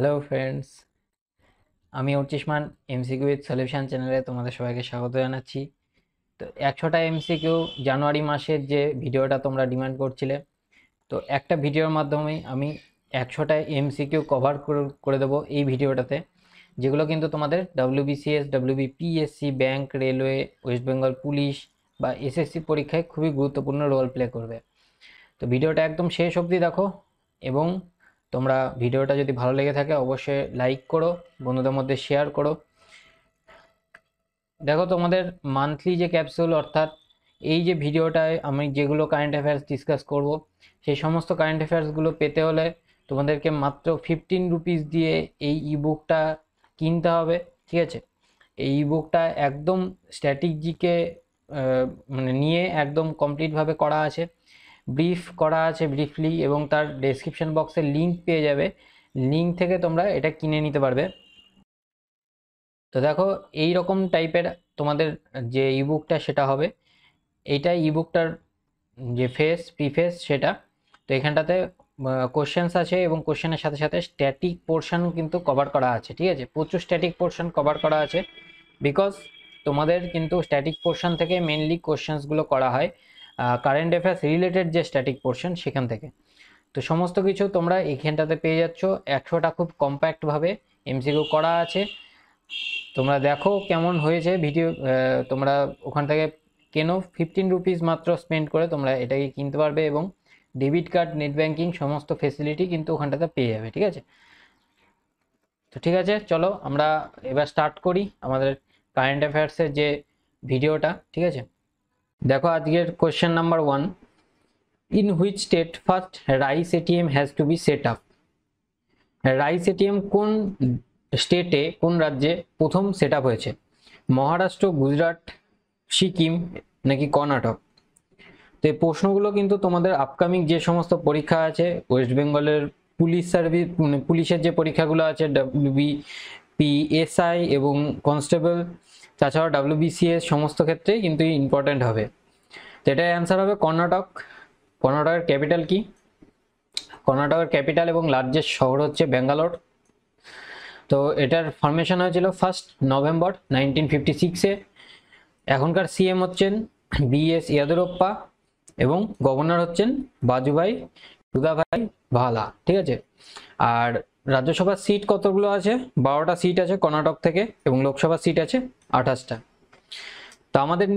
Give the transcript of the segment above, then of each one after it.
Hello friends আমি অর্চিসমান MCQ with solution চ্যানেলে তোমাদের সবাইকে স্বাগত জানাচ্ছি তো একশোটা এমসিকিউ জানুয়ারি মাসের যে ভিডিওটা তোমরা ডিমান্ড করছিলে তো একটা ভিডিওর মাধ্যমে আমি একশোটা এমসিকিউ কভার করে দেবো এই ভিডিওটাতে যেগুলো কিন্তু তোমাদের WBCS WBPSC bank railway West Bengal police বা এসএসসি পরীক্ষায় খুবই গুরুত্বপূর্ণ রোল প্লে করবে তো ভিডিওটা একদম শেষ অবধি দেখো এবং তোমরা ভিডিওটা যদি ভালো লেগে থাকে অবশ্যই লাইক করো বন্ধুদের মধ্যে শেয়ার করো দেখো তোমাদের মান্থলি যে ক্যাপসুল অর্থাৎ এই যে ভিডিওটায় আমি যেগুলো কারেন্ট অ্যাফেয়ার্স ডিসকাস করব সেই সমস্ত কারেন্ট অ্যাফেয়ার্সগুলো পেতে হলে তোমাদেরকে মাত্র ফিফটিন রুপিস দিয়ে এই ইবুকটা কিনতে হবে ঠিক আছে এই ইবুকটা একদম স্ট্র্যাটেজিকে মানে নিয়ে একদম কমপ্লিটভাবে করা আছে ব্রিফ করা আছে ব্রিফলি এবং তার ডেসক্রিপশন বক্সে লিঙ্ক পেয়ে যাবে লিঙ্ক থেকে তোমরা এটা কিনে নিতে পারবে তো দেখো এই রকম টাইপের তোমাদের যে ইবুকটা সেটা হবে এইটা ইবুকটার যে ফেস প্রিফেস সেটা তো এখানটাতে কোশ্চেন্স আছে এবং কোশ্চেনের সাথে সাথে স্ট্যাটিক পোর্শন কিন্তু কভার করা আছে ঠিক আছে প্রচুর স্ট্যাটিক পোর্শন কভার করা আছে বিকজ তোমাদের কিন্তু স্ট্যাটিক পোর্শন থেকে মেনলি কোশ্চেন্সগুলো করা হয় কারেন্ট অ্যাফেয়ার্স রিলেটেড যে স্ট্যাটিক পোর্শন সেখান থেকে তো সমস্ত কিছু তোমরা এইখানটাতে পেয়ে যাচ্ছ একশোটা খুব কম্প্যাক্টভাবে এমসিকিউ করা আছে তোমরা দেখো কেমন হয়েছে ভিডিও তোমরা ওখান থেকে কেন ফিফটিন রুপিস মাত্র স্পেন্ড করে তোমরা এটাকে কিনতে পারবে এবং ডেবিট কার্ড নেট ব্যাঙ্কিং সমস্ত ফেসিলিটি কিন্তু ওখানটাতে পেয়ে যাবে ঠিক আছে তো ঠিক আছে চলো আমরা এবার স্টার্ট করি আমাদের কারেন্ট অ্যাফেয়ার্সের যে ভিডিওটা ঠিক আছে দেখো আজকের question number one in which state first rice ATM has to be set up rice ATM কোন স্টেটে কোন রাজ্যে প্রথম সেট আপ হয়েছে মহারাষ্ট্র গুজরাট সিকিম নাকি কর্ণাটক তো এই প্রশ্নগুলো কিন্তু তোমাদের আপকামিং যে সমস্ত পরীক্ষা আছে ওয়েস্ট বেঙ্গলের পুলিশ সার্ভিস পুলিশের যে পরীক্ষাগুলো আছে ডাব্লিউবি পিএসআই এবং কনস্টেবল তাছাড়া ডাব্লিউবিসিএস সমস্ত ক্ষেত্রেই কিন্তু ইম্পর্ট্যান্ট হবে তো এটার অ্যান্সার হবে কর্ণাটক কর্ণাটকের ক্যাপিটাল কি কর্ণাটকের ক্যাপিটাল এবং লার্জেস্ট শহর হচ্ছে ব্যাঙ্গালোর তো এটার ফরমেশন হয়েছিল ফার্স্ট নভেম্বর নাইনটিন ফিফটি সিক্সে এখনকার সিএম হচ্ছেন বিএস ইয়াদুরপ্পা এবং গভর্নর হচ্ছেন বাজুভাই দুদাভাই ভালা ঠিক আছে আর রাজ্যসভার সিট কতগুলো আছে বারোটা সিট আছে কর্ণাটক থেকে এবং লোকসভা সিট আছে আঠাশটা তো আমাদের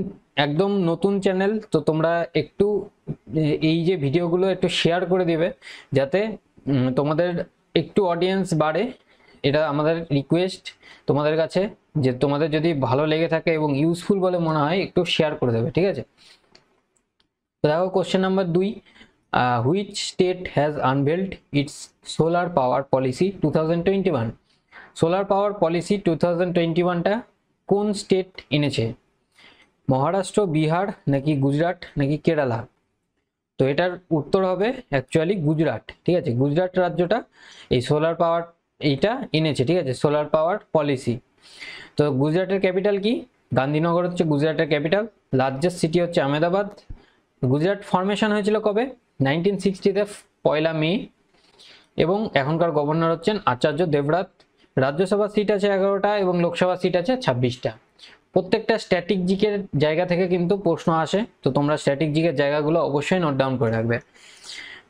একদম নতুন চ্যানেল তো তোমরা একটু এই যে ভিডিওগুলো একটু শেয়ার করে দেবে যাতে তোমাদের একটু অডিয়েন্স বাড়ে এটা আমাদের রিকোয়েস্ট তোমাদের কাছে যে তোমাদের যদি ভালো লেগে থাকে এবং ইউজফুল বলে মনে হয় একটু শেয়ার করে দেবে ঠিক আছে তো দেখো কোশ্চেন নাম্বার দুই uh, which state has unveiled its solar power policy 2021 solar power policy 2021 টা কোন স্টেট এনেছে মহারাষ্ট্র বিহার নাকি গুজরাট নাকি কেরালা তো এটার উত্তর হবে অ্যাকচুয়ালি গুজরাট ঠিক আছে গুজরাট রাজ্যটা এই সোলার পাওয়ার এইটা এনেছে ঠিক আছে সোলার পাওয়ার পলিসি তো গুজরাটের ক্যাপিটাল কি গান্ধীনগর হচ্ছে গুজরাটের ক্যাপিটাল লার্জেস্ট সিটি হচ্ছে আহমেদাবাদ গুজরাট ফর্মেশন হয়েছিল কবে নাইনটিন সিক্সটিতে পয়লা মে এবং এখনকার গভর্নর হচ্ছেন আচার্য দেবরাত রাজ্যসভা সিট আছে এগারোটা এবং লোকসভা সিট আছে ছাব্বিশটা প্রত্যেকটা স্ট্যাটিক জায়গা থেকে কিন্তু প্রশ্ন আসে তো তোমরা স্ট্যাটিক জায়গাগুলো অবশ্যই নোট ডাউন করে রাখবে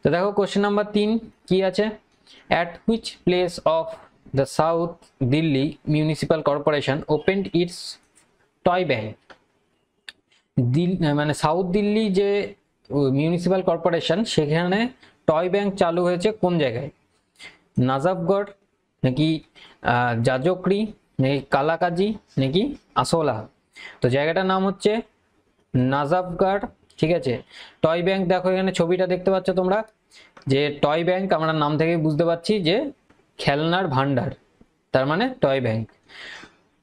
তো দেখো কোশ্চেন নাম্বার তিন কি আছে at which place of the south Delhi municipal corporation open its toy bank দিল মানে সাউথ দিল্লি যে মিউনিসিপ্যাল কর্পোরেশন সেখানে টয় ব্যাংক চালু হয়েছে কোন জায়গায় নাজাবগড় নাকি যাজকরি নাকি কালাকাজি নাকি আসোলা তো জায়গাটার নাম হচ্ছে নাজাবগড় ঠিক আছে টয় ব্যাংক দেখো এখানে ছবিটা দেখতে পাচ্ছ তোমরা যে টয় ব্যাংক আমরা নাম থেকে বুঝতে পারছি যে খেলনার ভান্ডার তার মানে টয় ব্যাংক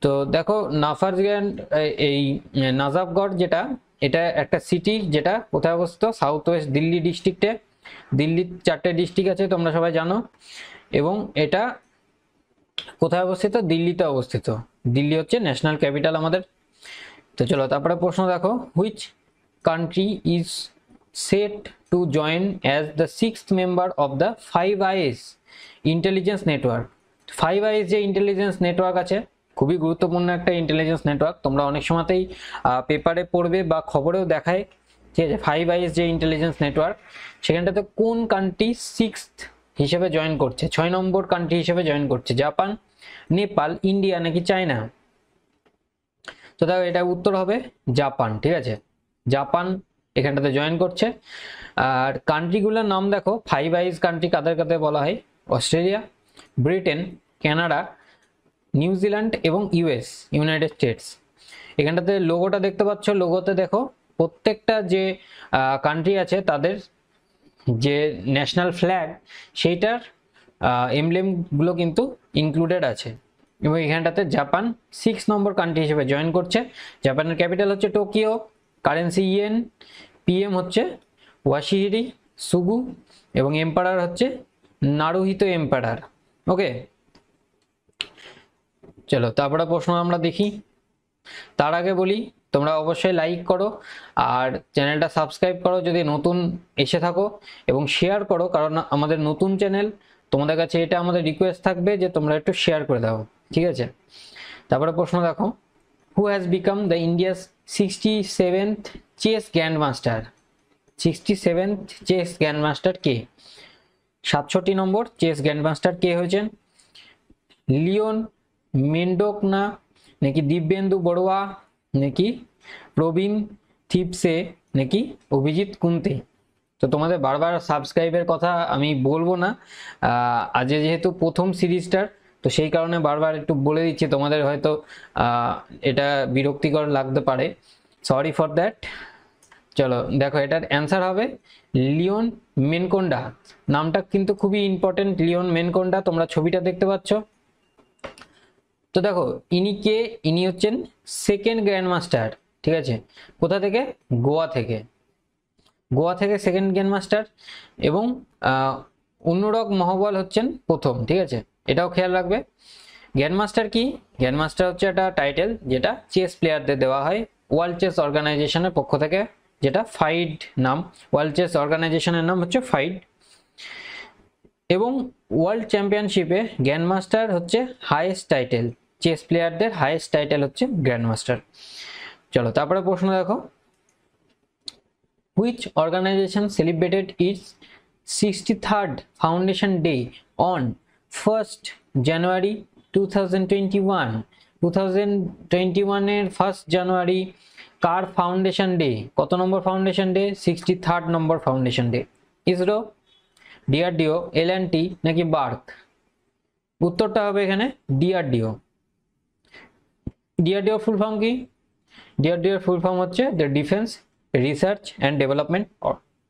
তো দেখো নাফারগ্যান্ড এই নাজাবগড় যেটা এটা একটা সিটি যেটা কোথায় অবস্থিত সাউথ ওয়েস্ট দিল্লি ডিস্ট্রিক্টে দিল্লির চারটে ডিস্ট্রিক্ট আছে তোমরা সবাই জানো এবং এটা কোথায় অবস্থিত দিল্লিতে অবস্থিত দিল্লি হচ্ছে ন্যাশনাল ক্যাপিটাল আমাদের তো চলো তারপরে প্রশ্ন দেখো which country is set to join as the six member of the five eyes intelligence network five eyes যে ইন্টেলিজেন্স নেটওয়ার্ক আছে খুবই গুরুত্বপূর্ণ একটা ইন্টেলিজেন্স নেটওয়ার্ক তোমরা অনেক সময়তেই পেপারে পড়বে বা খবরেও দেখায় ঠিক আছে ফাইভ আইস যে ইন্টেলিজেন্স নেটওয়ার্ক সেখানটাতে কোন কান্ট্রি সিক্স হিসেবে জয়েন করছে ছয় নম্বর কান্ট্রি হিসেবে জয়েন করছে জাপান নেপাল ইন্ডিয়া নাকি চায়না তো দেখো এটা উত্তর হবে জাপান ঠিক আছে জাপান এখানটাতে জয়েন করছে আর কান্ট্রিগুলোর নাম দেখো ফাইভ আইজ কান্ট্রি কাদের কাদের বলা হয় অস্ট্রেলিয়া ব্রিটেন কানাডা নিউজিল্যান্ড এবং ইউএস ইউনাইটেড স্টেটস এখানটাতে লোগোটা দেখতে পাচ্ছ লোগোতে দেখো প্রত্যেকটা যে কান্ট্রি আছে তাদের যে ন্যাশনাল ফ্ল্যাগ সেইটার এমলেমগুলো কিন্তু ইনক্লুডেড আছে এবং এখানটাতে জাপান সিক্স নম্বর কান্ট্রি হিসেবে জয়েন করছে জাপানের ক্যাপিটাল হচ্ছে টোকিও কারেন্সি ইয়েন পিএম হচ্ছে ওয়াশিহিরি সুগু এবং এম্পায়ার হচ্ছে নারুহিত এম্পায়ার ওকে চলো তারপরে প্রশ্ন আমরা দেখি তার আগে বলি তোমরা অবশ্যই লাইক করো আর চ্যানেলটা সাবস্ক্রাইব করো যদি নতুন এসে থাকো এবং শেয়ার করো কারণ আমাদের নতুন চ্যানেল তোমাদের কাছে এটা আমাদের রিকোয়েস্ট থাকবে যে তোমরা একটু শেয়ার করে দাও ঠিক আছে তারপরে প্রশ্ন দেখো who has become the India's sixty seventh chess grand master sixty seventh chess grand master কে সাতষট্টি নম্বর চেস গ্র্যান্ড মাস্টার কে হয়েছেন লিওন না নাকি দিব্যেন্দু বড়ুয়া নাকি প্রবীণ থিপসে নাকি অভিজিৎ কুন্তে তো তোমাদের বারবার সাবস্ক্রাইবের কথা আমি বলবো না আজ যেহেতু প্রথম সিরিজটার তো সেই কারণে বারবার একটু বলে দিচ্ছি তোমাদের হয়তো এটা বিরক্তিকর লাগতে পারে সরি ফর দ্যাট চলো দেখো এটার অ্যান্সার হবে লিওন মেনকোন্ডা নামটা কিন্তু খুবই ইম্পর্টেন্ট লিওন মেনকোন্ডা তোমরা ছবিটা দেখতে পাচ্ছ তো দেখো ইনি কে ইনি হচ্ছেন সেকেন্ড গ্র্যান্ড মাস্টার ঠিক আছে কোথা থেকে গোয়া থেকে গোয়া থেকে সেকেন্ড গ্র্যান্ড মাস্টার এবং অনুরক মহবল হচ্ছেন প্রথম ঠিক আছে এটাও খেয়াল রাখবে গ্র্যান্ড মাস্টার কি গ্র্যান্ড মাস্টার হচ্ছে একটা টাইটেল যেটা চেস প্লেয়ারদের দেওয়া হয় ওয়ার্ল্ড চেস অর্গানাইজেশনের পক্ষ থেকে যেটা ফাইড নাম ওয়ার্ল্ড চেস অর্গানাইজেশনের নাম হচ্ছে ফাইড এবং ওয়ার্ল্ড চ্যাম্পিয়নশিপে গ্র্যান্ড মাস্টার হচ্ছে হায়েস্ট টাইটেল চেস প্লেয়ারদের হাইয়েস্ট টাইটেল হচ্ছে গ্র্যান্ড মাস্টার চলো তারপরে প্রশ্ন দেখো which organisation celebrated its sixty third foundation day on first January two thousand twenty one two thousand twenty ওয়ানের ফার্স্ট জানুয়ারি কার ফাউন্ডেশন ডে কত নম্বর ফাউন্ডেশন ডে সিক্সটি থার্ড নম্বর foundation day ISRO DRDO L and T নাকি BARC উত্তরটা হবে এখানে DRDO ডিআরডিওর full form কি ডিআরডিওর ফুল ফর্ম হচ্ছে the defence research and development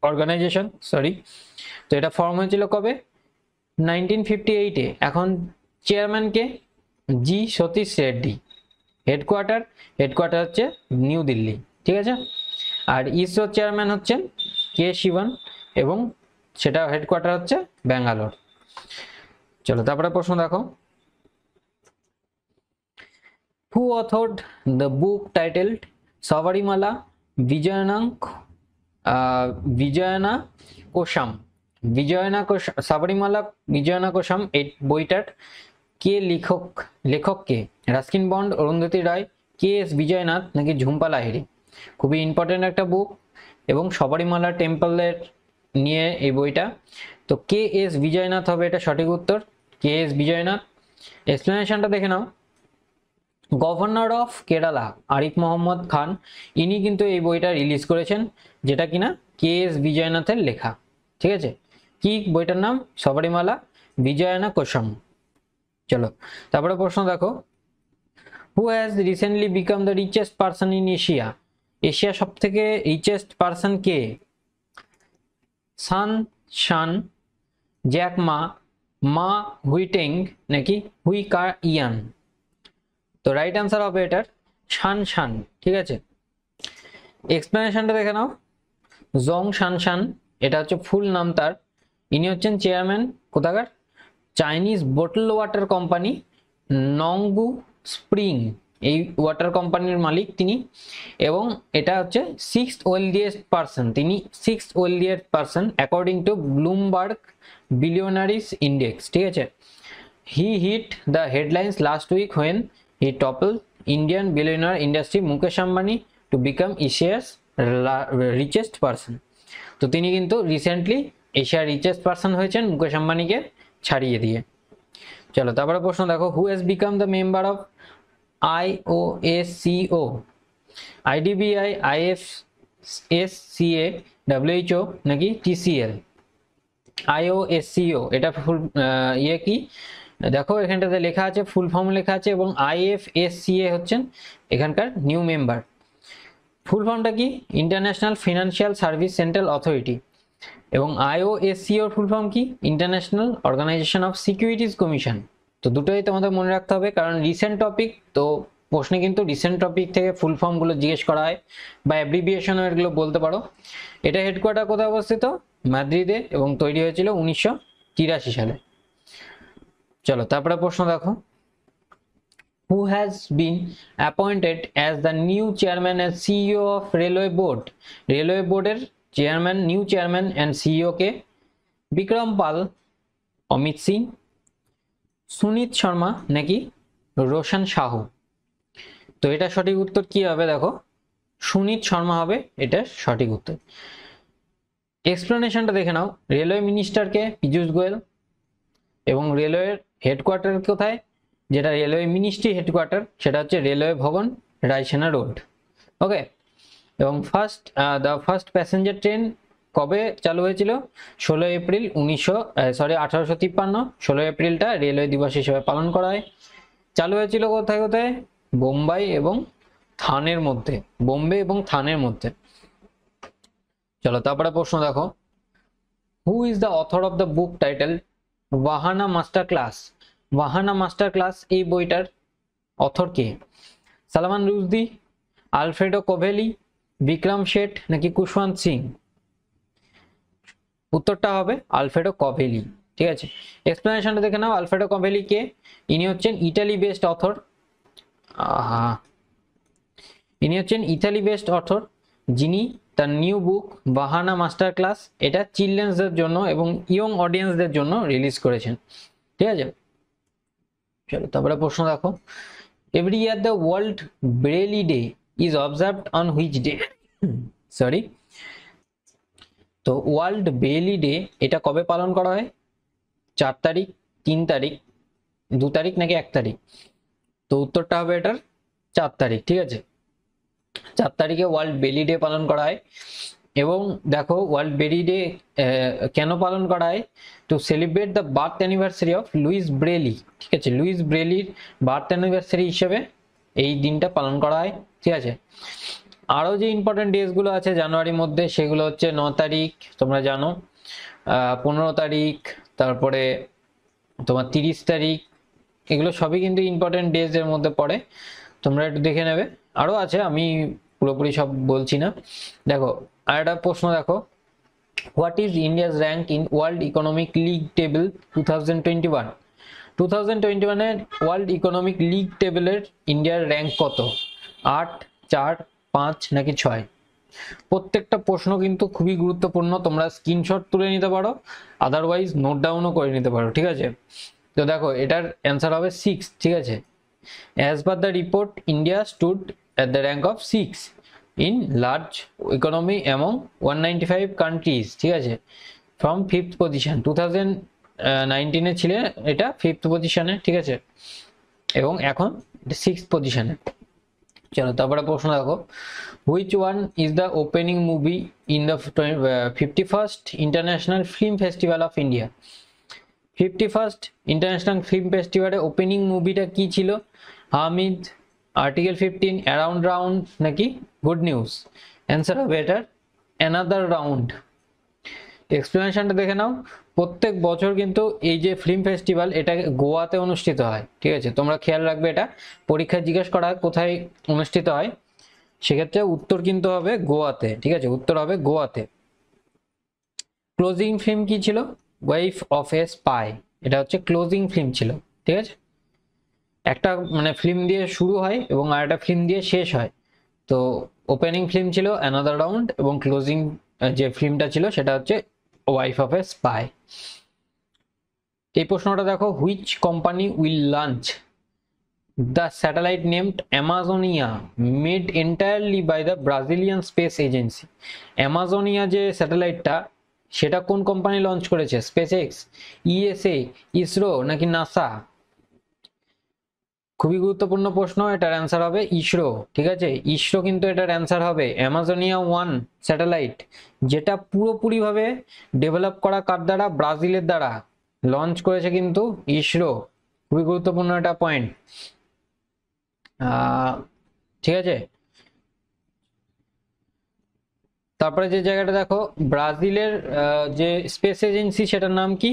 organisation sorry তো এটা ফর্ম হয়েছিল কবে নাইনটিন ফিফটি এইটে এখন চেয়ারম্যানকে G Satish Reddy headquarter headquarter হচ্ছে নিউ দিল্লি ঠিক আছে আর ইসরোর চেয়ারম্যান হচ্ছেন কে শিবন এবং সেটা হেডকোয়ার্টার হচ্ছে ব্যাঙ্গালোর চলো তারপরে প্রশ্ন দেখো who authored the book titled Savarimala Vijayanank uh, Vijayana Kosham বিজয়না কোশ সাবরিমালা বিজয়না কোশাম এই বইটার কে লেখক লেখক কে রাস্কিন বন্ড অরুন্ধতী রায় কে এস বিজয়নাথ নাকি ঝুম্পা লাহিড়ি খুবই ইম্পর্টেন্ট একটা বুক এবং সবারিমালা টেম্পলের নিয়ে এই বইটা তো কে এস বিজয়নাথ হবে এটা সঠিক উত্তর কে এস বিজয়নাথ এক্সপ্লেনেশনটা দেখে নাও গভর্নর অফ কেরালা আরিফ মোহাম্মদ খান ইনি কিন্তু এই বইটা রিলিজ করেছেন যেটা কিনা কে এস বিজয়নাথের লেখা ঠিক আছে কি বইটার নাম সবরিমালা বিজয়না কোশম চলো তারপরে প্রশ্ন দেখো who has recently become the richest person in Asia Asia সব থেকে রিচেস্ট পার্সন কে Shanshan Jack Ma Ma হুইটেং নাকি হুই কা ইয়ান তো রাইট অ্যান্সার হবে এটার শান শান ঠিক আছে এক্সপ্লেনেশনটা দেখে নাও জং শান শান এটা হচ্ছে ফুল নাম তার ইনি হচ্ছেন চেয়ারম্যান কোথাকার Chinese bottle water company Nongfu Spring এই ওয়াটার কোম্পানির মালিক তিনি এবং এটা হচ্ছে সিক্স ওয়েলদিয়েস্ট পার্সন তিনি six wealthiest person according to Bloomberg billionaires index ঠিক আছে he hit the headlines last week when he toppled Indian billionaire industry Mukesh Ambani to become Asia's richest person. তো তিনি কিন্তু রিসেন্টলি এশিয়ার richest person হয়েছেন মুকেশ আম্বানিকে ছাড়িয়ে দিয়ে চলো তারপরে প্রশ্ন দেখো who has become the member of I O S C O IDBI I F S C CA WHO নাকি টিসিএল ও এটা ফুল ইয়ে কি দেখো এখানটাতে লেখা আছে ফুল ফর্ম লেখা আছে এবং আইএফএসসিএ হচ্ছেন এখানকার নিউ মেম্বার ফুল ফর্মটা কি international financial service central authority এবং এস আইওএসসিওর ফুল ফর্ম কি international organisation of securities commission তো দুটোই তোমাদের মনে রাখতে হবে কারণ রিসেন্ট টপিক তো প্রশ্নে কিন্তু রিসেন্ট টপিক থেকে ফুল ফর্মগুলো জিজ্ঞেস করা হয় বা অ্যাব্রিভিয়েশনও এগুলো বলতে পারো এটা হেডকোয়ার্টার কোথায় অবস্থিত মাদ্রিদে এবং তৈরি হয়েছিল উনিশশো তিরাশি সালে চলো তারপরে প্রশ্ন দেখো who has been appointed as the new chairman and CEO of railway board railway বোর্ডের chairman new chairman and and e কে বিক্রম পাল অমিত সিং সুনীত শর্মা নাকি রোশন সাহু তো এটা সঠিক উত্তর কি হবে দেখো সুনীত শর্মা হবে এটা সঠিক উত্তর এক্সপ্লেনেশনটা দেখে নাও রেলওয়ে মিনিস্টারকে পীযূষ গোয়েল এবং রেলওয়ের হেডকোয়ার্টার কোথায় যেটা রেলওয়ে মিনিস্ট্রি হেডকোয়ার্টার সেটা হচ্ছে রেলওয়ে ভবন রায়সেনা রোড ওকে এবং first the first passenger train কবে চালু হয়েছিল ষোলো এপ্রিল উনিশশো সরি আঠারোশো তিপ্পান্ন ষোলো এপ্রিলটা রেলওয়ে দিবস হিসেবে পালন করা হয় চালু হয়েছিল কোথায় কোথায় বোম্বাই এবং থানের মধ্যে বোম্বে এবং থানের মধ্যে চলো তারপরে প্রশ্ন দেখো who is the author of the book title Wahana master class Wahana master class এই বইটার অথর কে সালমান রুজদি আলফ্রেডো কোভেলি বিক্রম শেঠ নাকি কুশওয়ান্ত সিং উত্তরটা হবে আলফ্রেডো কভেলি ঠিক আছে এক্সপ্লেনেশনটা দেখে নাও আলফ্রেডো কভেলি কে ইনি হচ্ছেন ইটালি বেসড অথর ইনি হচ্ছেন ইটালি বেসড অথর যিনি তার নিউ বুক বাহানা মাস্টার ক্লাস এটা চিলড্রেন্সদের জন্য এবং ইয়ং অডিয়েন্সদের জন্য রিলিজ করেছেন ঠিক আছে চলো তারপরে প্রশ্ন দেখো every year the world Braille day is observed on which day sorry তো ওয়ার্ল্ড ব্রেলি ডে এটা কবে পালন করা হয় চার তারিখ তিন তারিখ দু তারিখ নাকি এক তারিখ তো উত্তরটা হবে এটার চার তারিখ ঠিক আছে চার তারিখে ওয়ার্ল্ড বেলি ডে পালন করা হয় এবং দেখো ওয়ার্ল্ড বেলি ডে কেন পালন করা হয় to celebrate the birth anniversary of Louis Braille ঠিক আছে লুইস ব্রেলির বার্থ অ্যানিভার্সারি হিসেবে এই দিনটা পালন করা হয় ঠিক আছে আরও যে ইম্পর্টেন্ট ডেসগুলো আছে জানুয়ারির মধ্যে সেগুলো হচ্ছে ন তারিখ তোমরা জানো পনেরো তারিখ তারপরে তোমার তিরিশ তারিখ এগুলো সবই কিন্তু ইম্পর্টেন্ট ডেজ এর মধ্যে পড়ে তোমরা একটু দেখে নেবে আরও আছে আমি পুরোপুরি সব বলছি না দেখো আর একটা প্রশ্ন দেখো what is India's rank in world economic league table two thousand twenty one two thousand twenty ওয়ানের ওয়ার্ল্ড ইকোনমিক লিগ টেবিলের ইন্ডিয়ার র্যাঙ্ক কত আট চার পাঁচ নাকি ছয় প্রত্যেকটা প্রশ্ন কিন্তু খুবই গুরুত্বপূর্ণ তোমরা স্ক্রিনশট তুলে নিতে পারো আদারওয়াইজ নোট ডাউনও করে নিতে পারো ঠিক আছে তো দেখো এটার অ্যান্সার হবে সিক্স ঠিক আছে as per the report India stood at the rank of 6 in large economy among 195 countries ঠিক আছে from 5th position 2019 এ ছিলেন এটা 5th পজিশনে ঠিক আছে এবং এখন 6th পজিশনে চলো তারপরে প্রশ্ন দেখো which one is the opening movie in the fifty first international film festival of India fifty first international film ফেস্টিভ্যালের ওপেনিং মুভিটা কি ছিল হামিদ আর্টিকেল ফিফটিন অ্যারাউন্ড রাউন্ড নাকি গুড নিউজ অ্যান্সার হবে এটার অ্যানাদার রাউন্ড এক্সপ্লেনেশনটা দেখে নাও প্রত্যেক বছর কিন্তু এই যে ফিল্ম ফেস্টিভ্যাল এটা গোয়াতে অনুষ্ঠিত হয় ঠিক আছে তোমরা খেয়াল রাখবে এটা পরীক্ষা জিজ্ঞেস করা কোথায় অনুষ্ঠিত হয় সেক্ষেত্রে উত্তর কিন্তু হবে গোয়াতে ঠিক আছে উত্তর হবে গোয়াতে ক্লোজিং ফিল্ম কি ছিল ওয়াইফ অফ এ স্পাই এটা হচ্ছে ক্লোজিং ফিল্ম ছিল ঠিক আছে একটা মানে ফিল্ম দিয়ে শুরু হয় এবং আর একটা ফিল্ম দিয়ে শেষ হয় তো ওপেনিং ফিল্ম ছিল অ্যানাদার রাউন্ড এবং ক্লোজিং যে ফিল্মটা ছিল সেটা হচ্ছে ওয়াইফ অফ এ স্পাই এই প্রশ্নটা দেখো which company will launch the satellite named Amazonia made entirely by the Brazilian space agency Amazonia যে স্যাটেলাইটটা সেটা কোন কোম্পানি লঞ্চ করেছে স্পেস এক্স ইএসএ ইসরো নাকি নাসা খুবই গুরুত্বপূর্ণ প্রশ্ন এটার অ্যান্সার হবে ইসরো ঠিক আছে ইসরো কিন্তু এটার অ্যান্সার হবে অ্যামাজনিয়া ওয়ান স্যাটেলাইট যেটা পুরোপুরিভাবে ডেভেলপ করা কার দ্বারা ব্রাজিলের দ্বারা লঞ্চ করেছে কিন্তু ইসরো খুবই গুরুত্বপূর্ণ একটা পয়েন্ট ঠিক আছে তারপরে যে জায়গাটা দেখো ব্রাজিলের যে স্পেস এজেন্সি সেটার নাম কি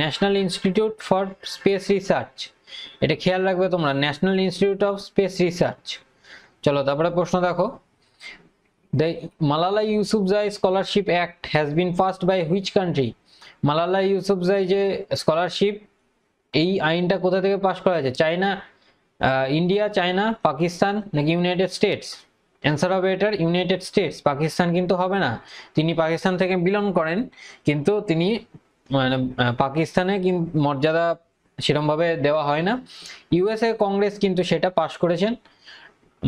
national institute for space research এটা খেয়াল রাখবে তোমরা national institute of space research চলো তারপরে প্রশ্ন দেখো দ্য মালালা জাই scholarship act has been passed by which country Malala Yousafzai যে স্কলারশিপ এই আইনটা কোথা থেকে পাশ করা হয়েছে চায়না ইন্ডিয়া চায়না পাকিস্তান নাকি ইউনাইটেড স্টেটস অ্যান্সার হবে এটার ইউনাইটেড স্টেটস পাকিস্তান কিন্তু হবে না তিনি পাকিস্তান থেকে বিলং করেন কিন্তু তিনি মানে পাকিস্তানে মর্যাদা সেরমভাবে দেওয়া হয় না ইউএসএ কংগ্রেস কিন্তু সেটা পাশ করেছেন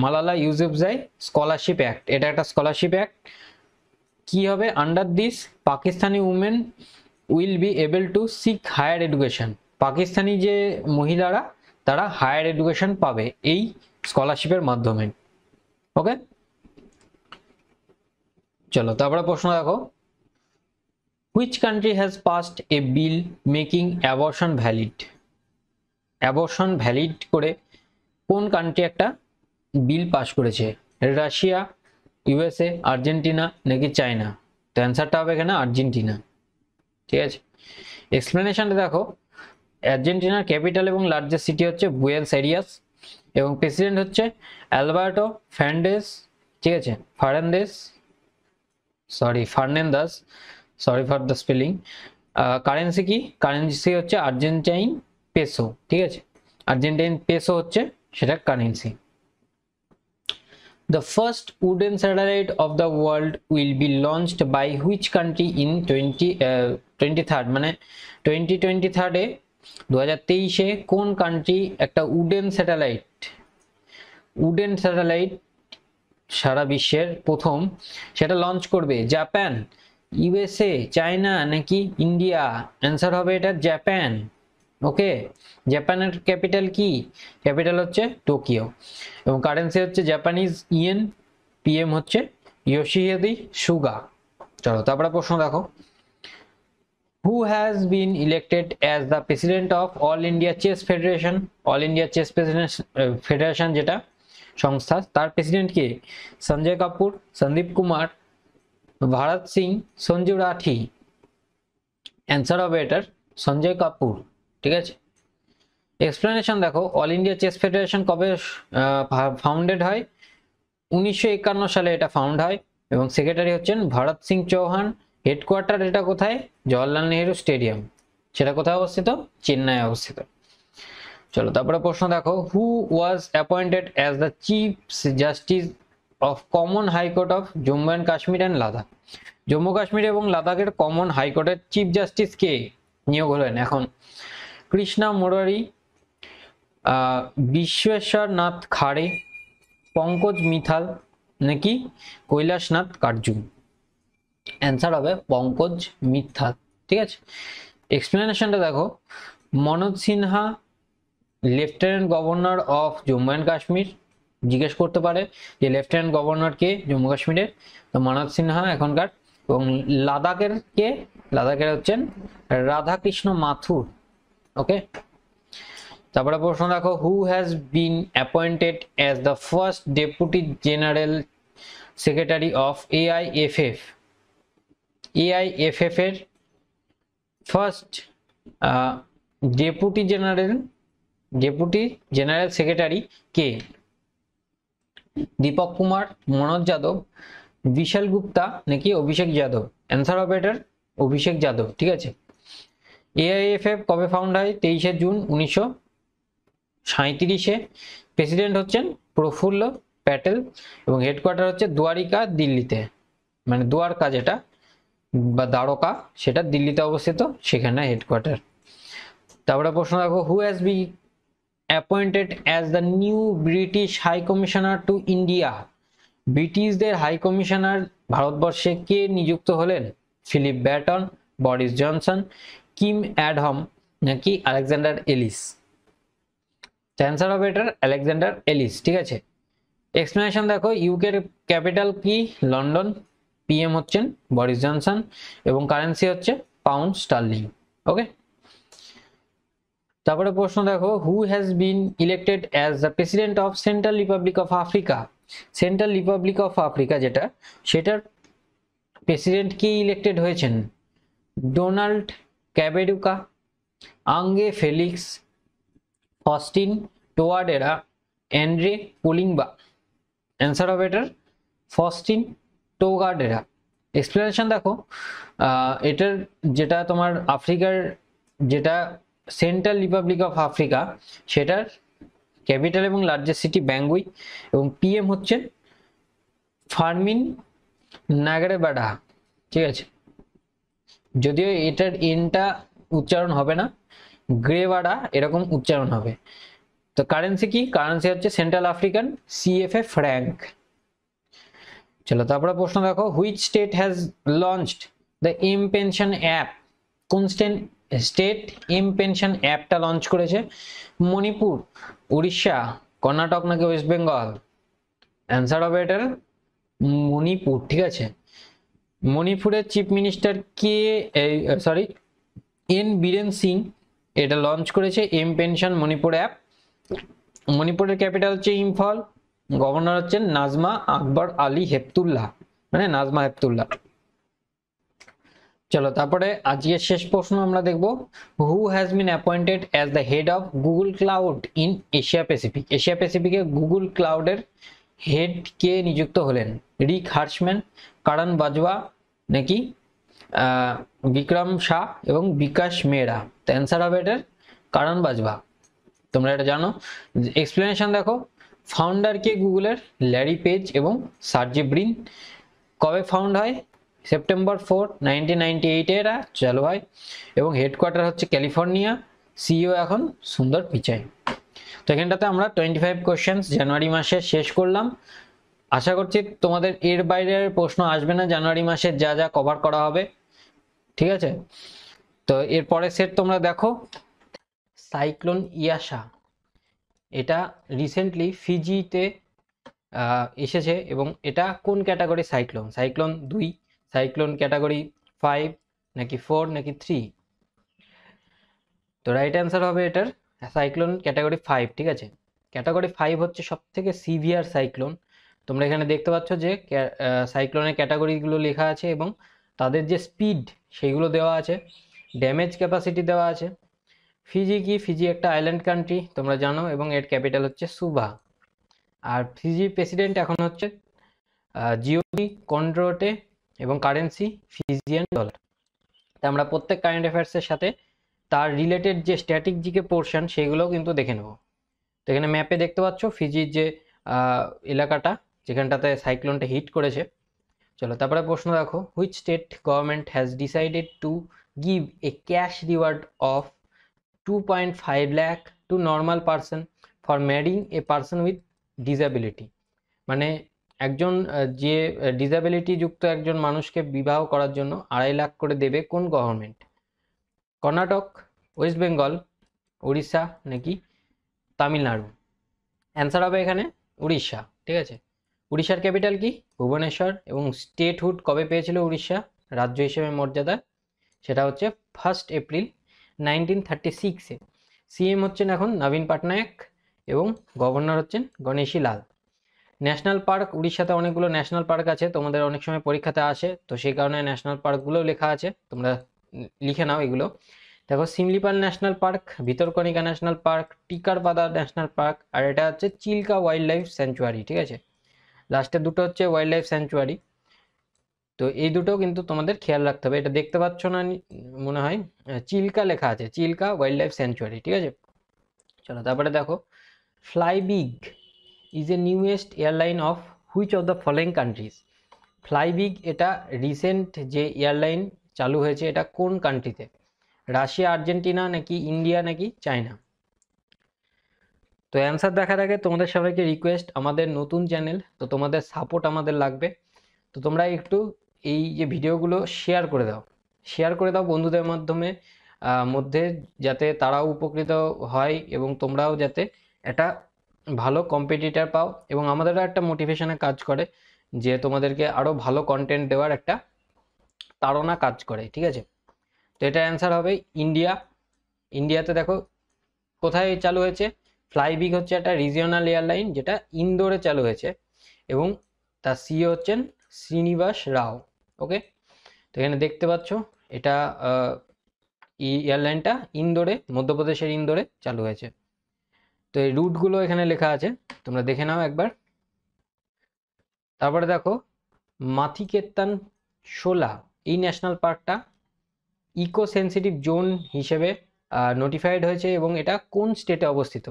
মালালা ইউজুফজাই স্কলারশিপ অ্যাক্ট এটা একটা স্কলারশিপ অ্যাক্ট কি হবে under this Pakistani women will be able to seek higher education Pakistani যে মহিলারা তারা হায়ার এডুকেশন পাবে এই স্কলারশিপের মাধ্যমে ওকে চলো তারপরে প্রশ্ন দেখো which country has passed a bill making abortion valid abortion valid করে কোন কান্ট্রি একটা বিল পাশ করেছে রাশিয়া ইউএসএ আর্জেন্টিনা নাকি চায়না তো অ্যান্সারটা হবে এখানে আর্জেন্টিনা ঠিক আছে এক্সপ্লেনেশনটা দেখো আর্জেন্টিনার ক্যাপিটাল এবং লার্জেস্ট সিটি হচ্ছে বুয়েলস এরিয়াস এবং প্রেসিডেন্ট হচ্ছে অ্যালবার্টো ফ্যান্ডেস ঠিক আছে Fernandez sorry Fernandez sorry for the spelling currency কি কারেন্সি হচ্ছে আর্জেন্টাইন পেসো ঠিক আছে আর্জেন্টাইন পেসো হচ্ছে সেটা currency The first wooden satellite of the world will be launched by which country in twenty twenty third মানে twenty 2023 এ 2023 তেইশে কোন কান্ট্রি একটা উডেন স্যাটেলাইট উডেন স্যাটেলাইট সারা বিশ্বের প্রথম সেটা লঞ্চ করবে জাপান ইউএসএ চায়না নাকি ইন্ডিয়া অ্যান্সার হবে এটা জাপান ওকে জাপানের ক্যাপিটাল কি ক্যাপিটাল হচ্ছে টোকিও এবং কারেন্সি হচ্ছে জাপানিজ ইয়েন পিএম হচ্ছে ইয়োশিহেদি সুগা চলো তারপরে প্রশ্ন দেখো who has been elected as the president of all India chess federation all India chess federation যেটা সংস্থা তার প্রেসিডেন্ট কে Sanjay Kapoor Sandeep Kumar Bharat Singh Sanju Rathi answer of better Sanjay Kapoor ঠিক আছে এক্সপ্লেনেশন দেখো অল ইন্ডিয়া চেস ফেডারেশন কবে ফাউন্ডেড হয় উনিশশো সালে এটা ফাউন্ড হয় এবং সেক্রেটারি হচ্ছেন ভরত সিং চৌহান হেডকোয়ার্টার এটা কোথায় জওয়াহরলাল নেহরু স্টেডিয়াম সেটা কোথায় অবস্থিত চেন্নাই অবস্থিত চলো তারপরে প্রশ্ন দেখো who was appointed as the chief justice of common high court of Jammu and Kashmir and Ladakh Jammu Kashmir এবং লাদাখের কমন হাইকোর্টের চিফ জাস্টিস কে নিয়োগ হলেন এখন কৃষ্ণা মুরারি বিশ্বেশ্বরনাথ খাড়ে পঙ্কজ মিথাল নাকি কৈলাসনাথ কার্জুন অ্যান্সার হবে পঙ্কজ মিথাল ঠিক আছে এক্সপ্লেনেশনটা দেখো Manoj Sinha lieutenant governor of Jammu and Kashmir জিজ্ঞেস করতে পারে যে লেফটেন্যান্ট গভর্নর কে জম্মু কাশ্মীরের তো মনোজ সিনহা এখনকার এবং লাদাখের কে লাদাখের হচ্ছেন রাধাকৃষ্ণ মাথুর ওকে তারপরে প্রশ্ন দেখো who has been appointed as the first deputy general secretary of AIFF AIFF এর first deputy general deputy general secretary কে দীপক কুমার মনোজ যাদব বিশাল গুপ্তা নাকি অভিষেক যাদব অ্যান্সার হবে এটার অভিষেক যাদব ঠিক আছে এআইএফএফ কবে ফাউন্ড হয় তেইশে জুন উনিশশো সাঁত্রিশে প্রেসিডেন্ট হচ্ছেন প্রফুল্ল প্যাটেল এবং হেডকোয়ার্টার হচ্ছে দুয়ারিকা দিল্লিতে মানে দুয়ারকা যেটা বা দ্বারকা সেটা দিল্লিতে অবস্থিত সেখানে হেডকোয়ার্টার তারপরে প্রশ্ন রাখো who has be appointed as the new British high commissioner to India ব্রিটিশদের হাই কমিশনার ভারতবর্ষে কে নিযুক্ত হলেন Philip Barton Boris Johnson Kim অ্যাডহম নাকি আলেকজান্ডার এলিস অ্যান্সার হবে এটার আলেকজান্ডার এলিস ঠিক আছে এক্সপ্লেনেশন দেখো ইউকের ক্যাপিটাল কি লন্ডন পিএম হচ্ছেন বরিস জনসন এবং কারেন্সি হচ্ছে পাউন্ড স্টার্লিং ওকে তারপরে প্রশ্ন দেখো who has been elected as the president of Central Republic of Africa Central Republic of Africa যেটা সেটার প্রেসিডেন্ট কি ইলেক্টেড হয়েছেন Donald Kaberuka Ange Felix Faustin Touadera Andre Kolingba answer হবে এটার ফস্টিন টোগাডেরা এক্সপ্লেনেশন দেখো এটার যেটা তোমার আফ্রিকার যেটা সেন্ট্রাল রিপাবলিক অফ আফ্রিকা সেটার ক্যাপিটাল এবং লার্জেস্ট সিটি ব্যাঙ্গুই এবং পিএম হচ্ছেন ফার্মিন নাগরেবাডা ঠিক আছে যদিও এটার এনটা উচ্চারণ হবে না গ্রেভাডা এরকম উচ্চারণ হবে তো কারেন্সি কি কারেন্সি হচ্ছে সেন্ট্রাল আফ্রিকান সিএফএ ফ্র্যাঙ্ক চলো তারপরে প্রশ্ন দেখো which state has launched the M pension app কোন স্টেট স্টেট এম পেনশন অ্যাপটা লঞ্চ করেছে মণিপুর উড়িষ্যা কর্ণাটক নাকি ওয়েস্ট বেঙ্গল অ্যান্সার হবে এটার মণিপুর ঠিক আছে মণিপুরের চিফ মিনিস্টার কে সরি এন বীরেন সিং এটা লঞ্চ করেছে এম পেনশন মণিপুর অ্যাপ মণিপুরের ক্যাপিটাল হচ্ছে ইম্ফল গভর্নর হচ্ছেন নাজমা আকবর আলী হেপতুল্লাহ মানে নাজমা হেপতুল্লাহ চলো তারপরে আজকের শেষ প্রশ্ন আমরা দেখব who has been appointed as the head of Google Cloud in Asia Pacific Asia প্যাসিফিকে গুগল ক্লাউডের হেড কে নিযুক্ত হলেন রিক হার্সম্যান কারণ বাজওয়া নাকি বিক্রম শাহ এবং বিকাশ মেহরা তো অ্যান্সার হবে এটার কারণ বাজওয়া তোমরা এটা জানো এক্সপ্লেনেশন দেখো ফাউন্ডার কে গুগলের ল্যারি পেজ এবং সার্জি ব্রিন কবে ফাউন্ড হয় সেপ্টেম্বর ফোর নাইনটিন নাইনটি এইটে এরা চালু হয় এবং হেডকোয়ার্টার হচ্ছে ক্যালিফোর্নিয়া সিইও এখন সুন্দর পিচাই তো এখানটাতে আমরা টোয়েন্টি ফাইভ কোয়েশ্চেন জানুয়ারি মাসে শেষ করলাম আশা করছি তোমাদের এর বাইরের প্রশ্ন আসবে না জানুয়ারি মাসে যা যা কভার করা হবে ঠিক আছে তো এরপরে সেট তোমরা দেখো সাইক্লোন ইয়াসা এটা রিসেন্টলি ফিজিতে এসেছে এবং এটা কোন ক্যাটাগরি সাইক্লোন সাইক্লোন দুই সাইক্লোন ক্যাটাগরি ফাইভ নাকি ফোর নাকি থ্রি তো রাইট অ্যান্সার হবে এটার সাইক্লোন ক্যাটাগরি ফাইভ ঠিক আছে ক্যাটাগরি ফাইভ হচ্ছে সবথেকে সিভিয়ার সাইক্লোন তোমরা এখানে দেখতে পাচ্ছ যে সাইক্লোনের ক্যাটাগরিগুলো লেখা আছে এবং তাদের যে স্পিড সেইগুলো দেওয়া আছে ড্যামেজ ক্যাপাসিটি দেওয়া আছে ফিজি কি ফিজি একটা আইল্যান্ড কান্ট্রি তোমরা জানো এবং এর ক্যাপিটাল হচ্ছে সুভা আর ফিজি প্রেসিডেন্ট এখন হচ্ছে জিওডি কন্ট্রোটে এবং কারেন্সি ফিজিয়ান ডলার তা আমরা প্রত্যেক কারেন্ট অ্যাফেয়ার্সের সাথে তার রিলেটেড যে স্ট্যাটিক জিকে পোর্শন সেগুলোও কিন্তু দেখে নেব তো এখানে ম্যাপে দেখতে পাচ্ছ ফিজির যে এলাকাটা যেখানটাতে সাইক্লোনটা হিট করেছে চলো তারপরে প্রশ্ন দেখো which state government has decided to give a cash reward of two point five lakh to normal person for marrying a person with disability মানে একজন যে ডিসাবিলিটি যুক্ত একজন মানুষকে বিবাহ করার জন্য আড়াই লাখ করে দেবে কোন গভর্নমেন্ট কর্ণাটক ওয়েস্ট বেঙ্গল উড়িষ্যা নাকি তামিলনাড়ু অ্যান্সার হবে এখানে উড়িষ্যা ঠিক আছে উড়িষ্যার ক্যাপিটাল কি ভুবনেশ্বর এবং স্টেটহুড কবে পেয়েছিল উড়িষ্যা রাজ্য হিসেবে মর্যাদা সেটা হচ্ছে ফার্স্ট এপ্রিল নাইনটিন থার্টি সিক্সে সিএম হচ্ছেন এখন নবীন পাটনায়ক এবং গভর্নর হচ্ছেন গণেশী লাল ন্যাশনাল পার্ক উড়িষ্যাতে অনেকগুলো ন্যাশনাল পার্ক আছে তোমাদের অনেক সময় পরীক্ষাতে আসে তো সেই কারণে ন্যাশনাল পার্কগুলোও লেখা আছে তোমরা লিখে নাও এগুলো দেখো Similipal National Park Bhitarkanika National Park Tikarpada National Park আর এটা হচ্ছে চিল্কা ওয়াইল্ড লাইফ স্যাঞ্চুয়ারি ঠিক আছে লাস্টে দুটো হচ্ছে ওয়াইল্ড লাইফ স্যাঞ্চুয়ারি তো এই দুটো কিন্তু তোমাদের খেয়াল রাখতে হবে এটা দেখতে পাচ্ছ না মনে হয় চিল্কা লেখা আছে চিল্কা ওয়াইল্ড লাইফ স্যাঞ্চুয়ারি ঠিক আছে চলো তারপরে দেখো Flybig is a newest airline of which of the following countries Flybig এটা রিসেন্ট যে এয়ারলাইন চালু হয়েছে এটা কোন কান্ট্রিতে রাশিয়া আর্জেন্টিনা নাকি ইন্ডিয়া নাকি চায়না তো অ্যান্সার দেখার আগে তোমাদের সবাইকে রিকোয়েস্ট আমাদের নতুন চ্যানেল তো তোমাদের সাপোর্ট আমাদের লাগবে তো তোমরা একটু এই যে ভিডিওগুলো শেয়ার করে দাও শেয়ার করে দাও বন্ধুদের মাধ্যমে মধ্যে যাতে তারাও উপকৃত হয় এবং তোমরাও যাতে একটা ভালো কম্পিটিটার পাও এবং আমাদেরও একটা মোটিভেশনে কাজ করে যে তোমাদেরকে আরও ভালো কন্টেন্ট দেওয়ার একটা তাড়না কাজ করে ঠিক আছে তো এটা অ্যান্সার হবে ইন্ডিয়া ইন্ডিয়াতে দেখো কোথায় চালু হয়েছে ফ্লাইবিগ হচ্ছে একটা রিজিওনাল এয়ারলাইন যেটা ইন্দোরে চালু হয়েছে এবং তার সিও হচ্ছেন শ্রীনিবাস রাও ওকে তো এখানে দেখতে পাচ্ছ এটা এয়ারলাইনটা ইন্দোরে মধ্যপ্রদেশের ইন্দোরে চালু হয়েছে তো এই রুটগুলো এখানে লেখা আছে তোমরা দেখে নাও একবার তারপরে দেখো মাথিকেত্তান শোলা এই ন্যাশনাল পার্কটা ইকো সেন্সিটিভ জোন হিসেবে নোটিফাইড হয়েছে এবং এটা কোন স্টেটে অবস্থিত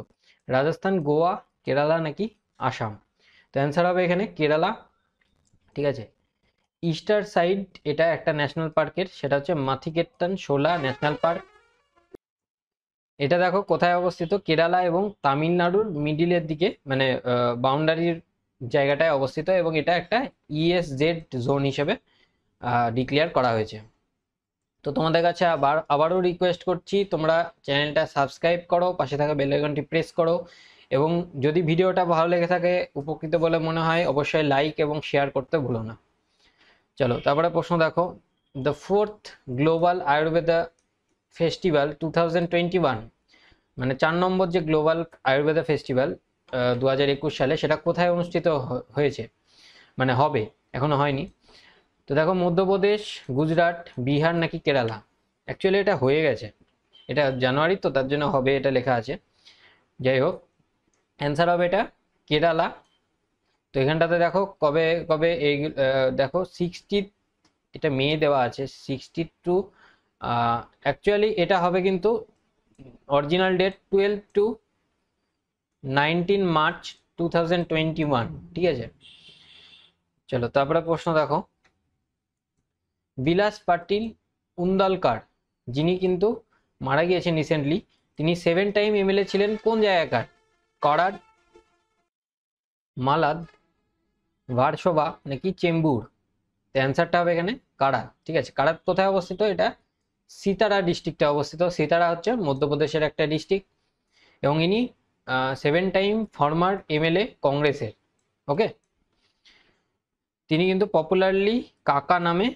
রাজস্থান গোয়া কেরালা নাকি আসাম তো অ্যান্সার হবে এখানে কেরালা ঠিক আছে ইস্টার সাইড এটা একটা ন্যাশনাল পার্কের সেটা হচ্ছে মাথিকেত্তান শোলা ন্যাশনাল পার্ক এটা দেখো কোথায় অবস্থিত কেরালা এবং তামিলনাড়ুর মিডিলের দিকে মানে বাউন্ডারির জায়গাটায় অবস্থিত এবং এটা একটা ইএসজেড e জোন হিসেবে ডিক্লেয়ার করা হয়েছে তো তোমাদের কাছে আবার আবারও রিকোয়েস্ট করছি তোমরা চ্যানেলটা সাবস্ক্রাইব করো পাশে থাকা বেল প্রেস করো এবং যদি ভিডিওটা ভালো লেগে থাকে উপকৃত বলে মনে হয় অবশ্যই লাইক এবং শেয়ার করতে ভুলো না চলো তারপরে প্রশ্ন দেখো the fourth global Ayurveda festival to মানে চার নম্বর যে গ্লোবাল আয়ুর্বেদা ফেস্টিভ্যাল দু সালে সেটা কোথায় অনুষ্ঠিত হয়েছে মানে হবে এখনো হয়নি তো দেখো মধ্যপ্রদেশ গুজরাট বিহার নাকি কেরালা অ্যাকচুয়ালি এটা হয়ে গেছে এটা জানুয়ারি তো তার জন্য হবে এটা লেখা আছে যাই হোক অ্যান্সার হবে এটা কেরালা তো এখানটাতে দেখো কবে কবে এই দেখো সিক্সটি এটা মেয়ে দেওয়া আছে সিক্সটি টু অ্যাকচুয়ালি এটা হবে কিন্তু original date twelve to nineteen March to ঠিক আছে চলো তারপরে প্রশ্ন দেখো বিলাস পাটিল উন্দালকার যিনি কিন্তু মারা গিয়েছেন রিসেন্টলি তিনি সেভেন টাইম এমএলএ ছিলেন কোন জায়গাকার করাড মালাদ ভারসোভা নাকি চেম্বুর তো অ্যান্সারটা হবে এখানে কারা ঠিক আছে কারা কোথায় অবস্থিত এটা সিতারা ডিস্ট্রিক্টে অবস্থিত সিতারা হচ্ছে মধ্যপ্রদেশের একটা ডিস্ট্রিক্ট এবং ইনি সেভেন টাইম ফর্মার এমএলএ কংগ্রেসের ওকে তিনি কিন্তু পপুলারলি কাকা নামে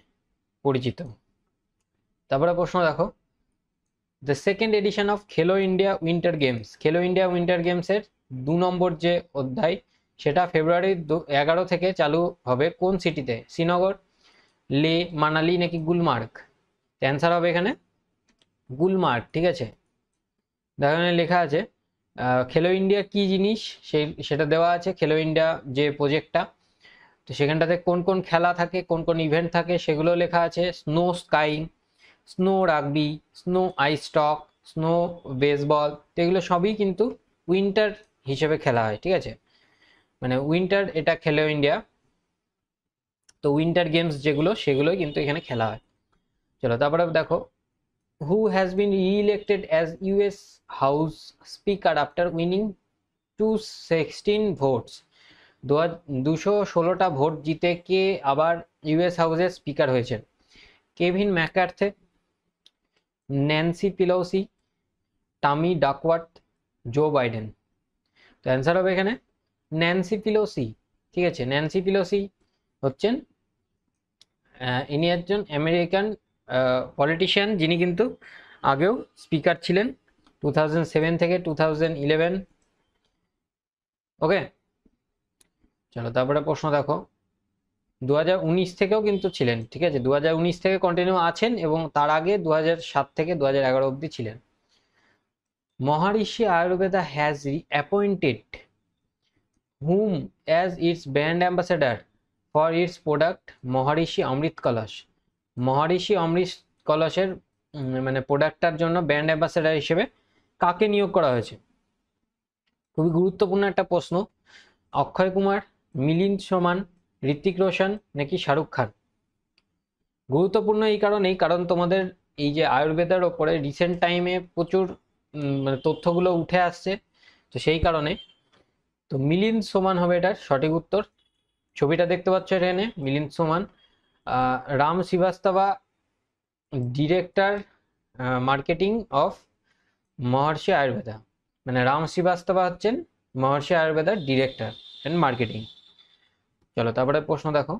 পরিচিত তারপরে প্রশ্ন দেখো the second edition of Khelo India Winter Games Khelo India Winter গেমসের দু নম্বর যে অধ্যায় সেটা ফেব্রুয়ারি এগারো থেকে চালু হবে কোন সিটিতে শ্রীনগর লে মানালি নাকি গুলমার্গ অ্যান্সার হবে এখানে গুলমার্গ ঠিক আছে এখানে লেখা আছে খেলো ইন্ডিয়া কি জিনিস সেই সেটা দেওয়া আছে খেলো ইন্ডিয়া যে প্রজেক্টটা তো সেখানটাতে কোন কোন খেলা থাকে কোন কোন ইভেন্ট থাকে সেগুলো লেখা আছে snow skiing snow rugby snow ice stock snow baseball এগুলো সবই কিন্তু উইন্টার হিসেবে খেলা হয় ঠিক আছে মানে উইন্টার এটা খেলেও ইন্ডিয়া তো উইন্টার গেমস যেগুলো সেগুলোই কিন্তু এখানে খেলা হয় চলো তারপরে দেখো who has been elected as US House speaker after winning two sixteen votes দুশো ষোলোটা ভোট জিতে কে আবার ইউএস হাউসের স্পিকার হয়েছেন Kevin McCarthy Nancy Pelosi Tammy Duckworth Joe Biden তো অ্যান্সার হবে এখানে ন্যান্সি পিলোসি ঠিক আছে ন্যান্সি পিলোসি হচ্ছেন ইনি একজন আমেরিকান পলিটিশিয়ান যিনি কিন্তু আগেও স্পিকার ছিলেন টু থেকে টু ওকে চলো তারপরে প্রশ্ন দেখো দু থেকেও কিন্তু ছিলেন ঠিক আছে দু থেকে কন্টিনিউ আছেন এবং তার আগে দু থেকে দু হাজার অবধি ছিলেন Maharishi Ayurveda has appointed whom as its brand ambassador for its product Maharishi Amrit Kalash Maharishi অমৃত কলসের মানে প্রোডাক্টটার জন্য ব্র্যান্ড অ্যাম্বাসেডার হিসেবে কাকে নিয়োগ করা হয়েছে খুবই গুরুত্বপূর্ণ একটা প্রশ্ন অক্ষয় কুমার মিলিন সমান ঋত্বিক রোশন নাকি শাহরুখ খান গুরুত্বপূর্ণ এই কারণেই কারণ তোমাদের এই যে আয়ুর্বেদার ওপরে রিসেন্ট টাইমে প্রচুর মানে তথ্যগুলো উঠে আসছে তো সেই কারণে তো মিলিন সমান হবে এটার সঠিক উত্তর ছবিটা দেখতে পাচ্ছ এখানে Milind Soman Ram Srivastava director marketing of Maharshi Ayurveda মানে রাম শ্রীবাস্তবা হচ্ছেন মহর্ষি আয়ুর্বেদার ডিরেক্টর অ্যান্ড মার্কেটিং চলো তারপরে প্রশ্ন দেখো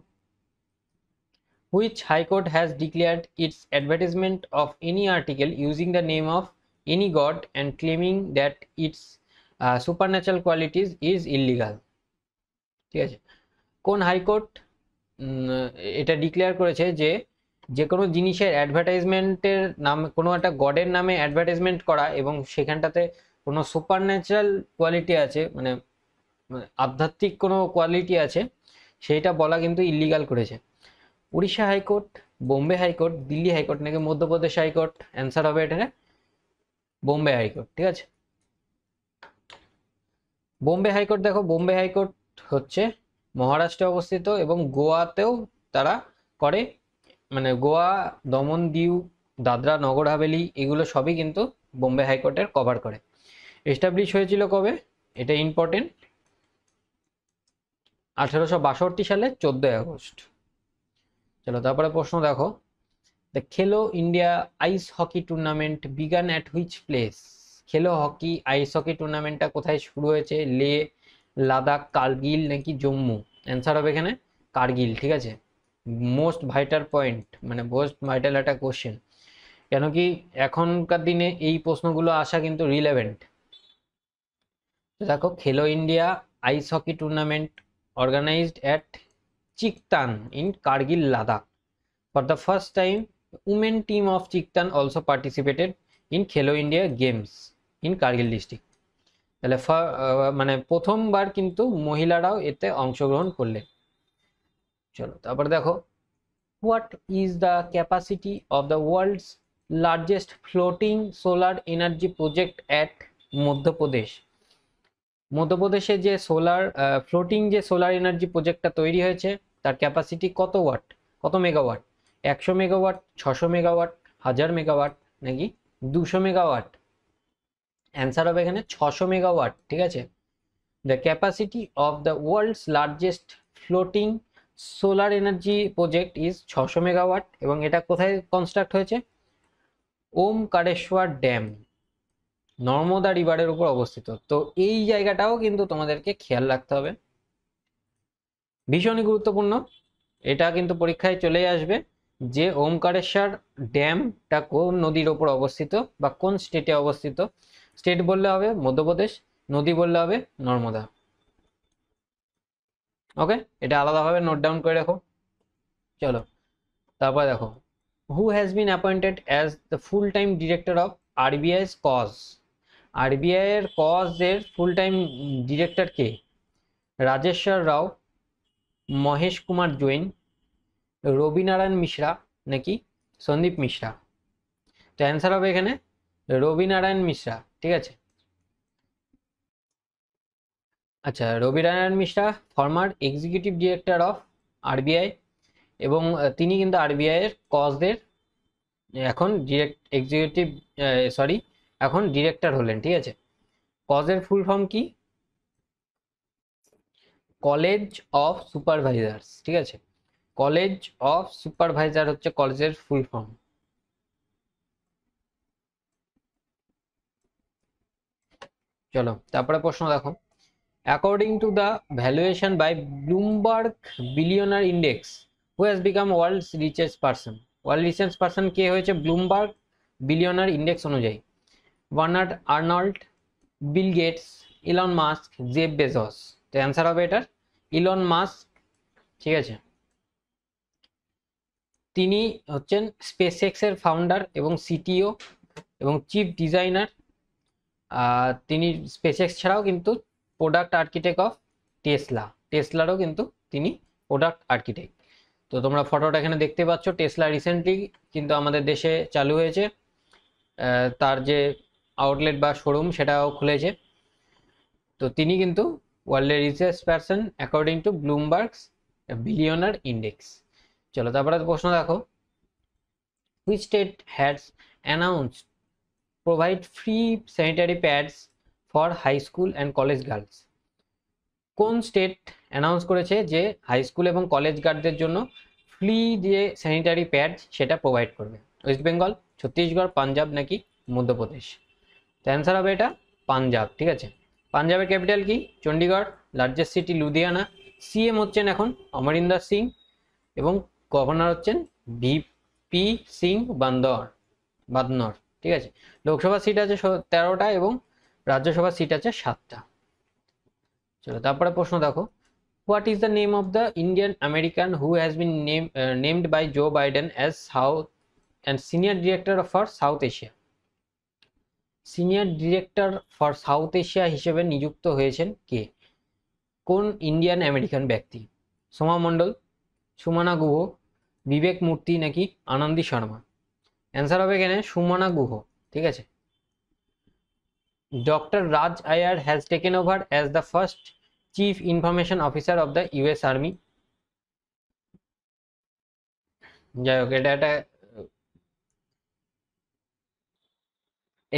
which high court has declared its advertisement of any article using the name of any god and claiming that its supernatural qualities is illegal ঠিক আছে কোন হাইকোর্ট এটা ডিক্লেয়ার করেছে যে যে কোনো জিনিসের অ্যাডভার্টাইজমেন্টের নামে কোনো একটা গডের নামে অ্যাডভার্টাইজমেন্ট করা এবং সেখানটাতে কোনো সুপার ন্যাচারাল কোয়ালিটি আছে মানে, মানে আধ্যাত্মিক কোনো কোয়ালিটি আছে সেইটা বলা কিন্তু ইলিগাল করেছে Orissa high court Bombay high court Delhi high court নাকি মধ্যপ্রদেশ হাইকোর্ট অ্যান্সার হবে এটা বোম্বে হাইকোর্ট ঠিক আছে বোম্বে হাইকোর্ট দেখো বোম্বে হাইকোর্ট হচ্ছে মহারাষ্ট্রে অবস্থিত এবং গোয়াতেও তারা করে মানে গোয়া দমন দিউ দাদরা নগর হাভেলি এগুলো সবই কিন্তু বোম্বে হাইকোর্টের কভার করে এস্টাবলিশ হয়েছিল কবে এটা ইম্পর্টেন্ট আঠেরোশো বাষট্টি সালে চোদ্দই আগস্ট চলো তারপরে প্রশ্ন দেখো the Khelo India ice hockey tournament began at which place Khelo hockey ice hockey টুর্নামেন্টটা কোথায় শুরু হয়েছে লে লাদাখ কার্গিল নাকি জম্মু অ্যান্সার হবে এখানে কার্গিল ঠিক আছে মোস্ট ভাইটাল পয়েন্ট মানে মোস্ট ভাইটাল একটা কোশ্চেন কেন কি এখনকার দিনে এই প্রশ্নগুলো আসা কিন্তু রিলেভেন্ট দেখো Khelo India ice hockey tournament organized at Chiktan in Kargil Ladakh. For the first time, women team of Chiktan also participated in Khelo India Games in Kargil district. তাহলে মানে প্রথমবার কিন্তু মহিলারাও এতে অংশগ্রহণ করলেন চলো তারপর দেখো what is the capacity of the world's largest floating solar energy project at Madhya Pradesh মধ্যপ্রদেশে যে সোলার ফ্লোটিং যে সোলার এনার্জি প্রজেক্টটা তৈরি হয়েছে তার ক্যাপাসিটি কত ওয়াট কত মেগাওয়াট একশো মেগাওয়াট ছশো মেগাওয়াট হাজার মেগাওয়াট নাকি দুশো মেগাওয়াট অ্যান্সার হবে এখানে ছশো মেগাওয়াট ঠিক আছে the capacity of the world's largest floating solar energy project is ছশো মেগাওয়াট এবং এটা কোথায় কনস্ট্রাক্ট হয়েছে ওম কারেশ্বর ড্যাম নর্মদা রিভারের উপর অবস্থিত তো এই জায়গাটাও কিন্তু তোমাদেরকে খেয়াল রাখতে হবে ভীষণই গুরুত্বপূর্ণ এটা কিন্তু পরীক্ষায় চলে আসবে যে ওমকারেশ্বর ড্যামটা কোন নদীর ওপর অবস্থিত বা কোন স্টেটে অবস্থিত স্টেট বললে হবে মধ্যপ্রদেশ নদী বললে হবে নর্মদা ওকে এটা আলাদাভাবে নোট ডাউন করে রাখো চলো তারপর দেখো who has been appointed as the full time director of RBI's COS RBI এর কজ এর ফুল টাইম ডিরেক্টর কে রাজেশ্বর রাও মহেশ কুমার জৈন রবিনারায়ণ মিশ্রা নাকি সন্দীপ মিশ্রা তো অ্যান্সার হবে এখানে রবিনারায়ণ মিশ্রা ঠিক আছে আচ্ছা Rabinarayan Mishra former executive director of RBI এবং তিনি কিন্তু আরবিআই এর কজদের এখন ডিরেক্ট এক্সিকিউটিভ সরি এখন ডিরেক্টর হলেন ঠিক আছে কজের ফুল ফর্ম কি কলেজ অফ সুপারভাইজার্স ঠিক আছে কলেজ অফ সুপারভাইজার হচ্ছে কলেজের ফুল ফর্ম চলো তারপরে প্রশ্ন দেখো according to the valuation by Bloomberg Billionaire Index who has become world's richest person world richest person কে হয়েছে ব্লুমবার্গ বিলিয়নার ইন্ডেক্স অনুযায়ী Bernard Arnault Bill Gates Elon Musk Jeff Bezos তো অ্যান্সার হবে এটার ইলন মাস্ক ঠিক আছে তিনি হচ্ছেন স্পেস এক্সের ফাউন্ডার এবং সিটিও এবং চিফ ডিজাইনার তিনি স্পেস এক্স ছাড়াও কিন্তু প্রোডাক্ট আর্কিটেক্ট অফ টেসলা টেসলারও কিন্তু তিনি প্রোডাক্ট আর্কিটেক্ট তো তোমরা ফটোটা এখানে দেখতে পাচ্ছ টেসলা রিসেন্টলি কিন্তু আমাদের দেশে চালু হয়েছে তার যে আউটলেট বা শোরুম সেটাও খুলেছে তো তিনি কিন্তু ওয়ার্ল্ডের richest person according to Bloomberg's Billionaire Index চলো তারপরে প্রশ্ন দেখো which state has announce provide free sanitary pads for high school and college girls কোন স্টেট অ্যানাউন্স করেছে যে হাই স্কুল এবং কলেজ গার্ডদের জন্য ফ্রি যে স্যানিটারি প্যাড সেটা প্রোভাইড করবে ওয়েস্ট বেঙ্গল ছত্তিশগড় পাঞ্জাব নাকি মধ্যপ্রদেশ তো অ্যান্সার হবে এটা পাঞ্জাব ঠিক আছে পাঞ্জাবের ক্যাপিটাল কি Chandigarh largest city Ludhiana CM হচ্ছেন এখন অমরিন্দর সিং এবং গভর্নর হচ্ছেন ভিপি সিং বান্দর বাদনর ঠিক আছে লোকসভা সিট আছে তেরোটা এবং রাজ্যসভা সিট আছে সাতটা চলো তারপরে প্রশ্ন দেখো what is the name of the Indian American who has been name named by Joe Biden as south and senior director of for South Asia senior director for South Asia হিসেবে নিযুক্ত হয়েছেন কে কোন ইন্ডিয়ান আমেরিকান ব্যক্তি সোমা মণ্ডল সুমানা গুহ বিবেক মূর্তি নাকি Anandi Sharma answer হবে কেন সুমানা গুহ ঠিক আছে doctor Raj Iyer has taken over as the first chief information officer of the US army যাই হোক এটা একটা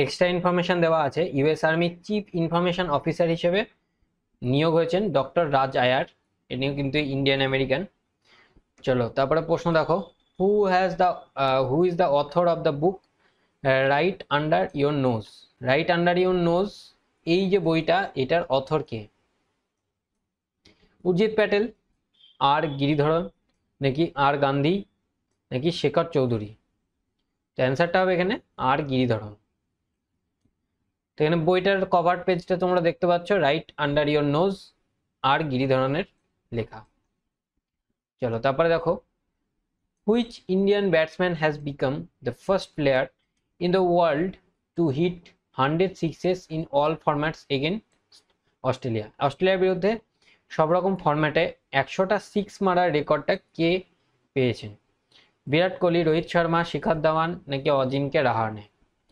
এক্সট্রা ইনফরমেশন দেওয়া আছে US army chief information officer হিসেবে নিয়োগ হয়েছেন ডক্টর রাজ আয়ার এটিও কিন্তু ইন্ডিয়ান আমেরিকান চলো তারপরে প্রশ্ন দেখো who has the who is the author of the book right under your nose right under your nose এই যে বইটা এটার অথর কে উর্জিৎ প্যাটেল আর গিরিধরন নাকি আর গান্ধী নাকি শেখর চৌধুরী তো অ্যান্সারটা হবে এখানে আর গিরিধরন তো এখানে বইটার কভার পেজটা তোমরা দেখতে পাচ্ছ রাইট আন্ডার ইয়োর নোজ আর গিরিধরনের লেখা চলো তারপরে দেখো which Indian batsman has become the first player in the world to hit hundred sixes in all formats again Australia অস্ট্রেলিয়ার বিরুদ্ধে সব রকম ফরম্যাটে একশোটা সিক্স মারার রেকর্ডটা কে পেয়েছেন বিরাট কোহলি রোহিত শর্মা শিখর ধাওয়ান নাকি অজিনকে রাহানে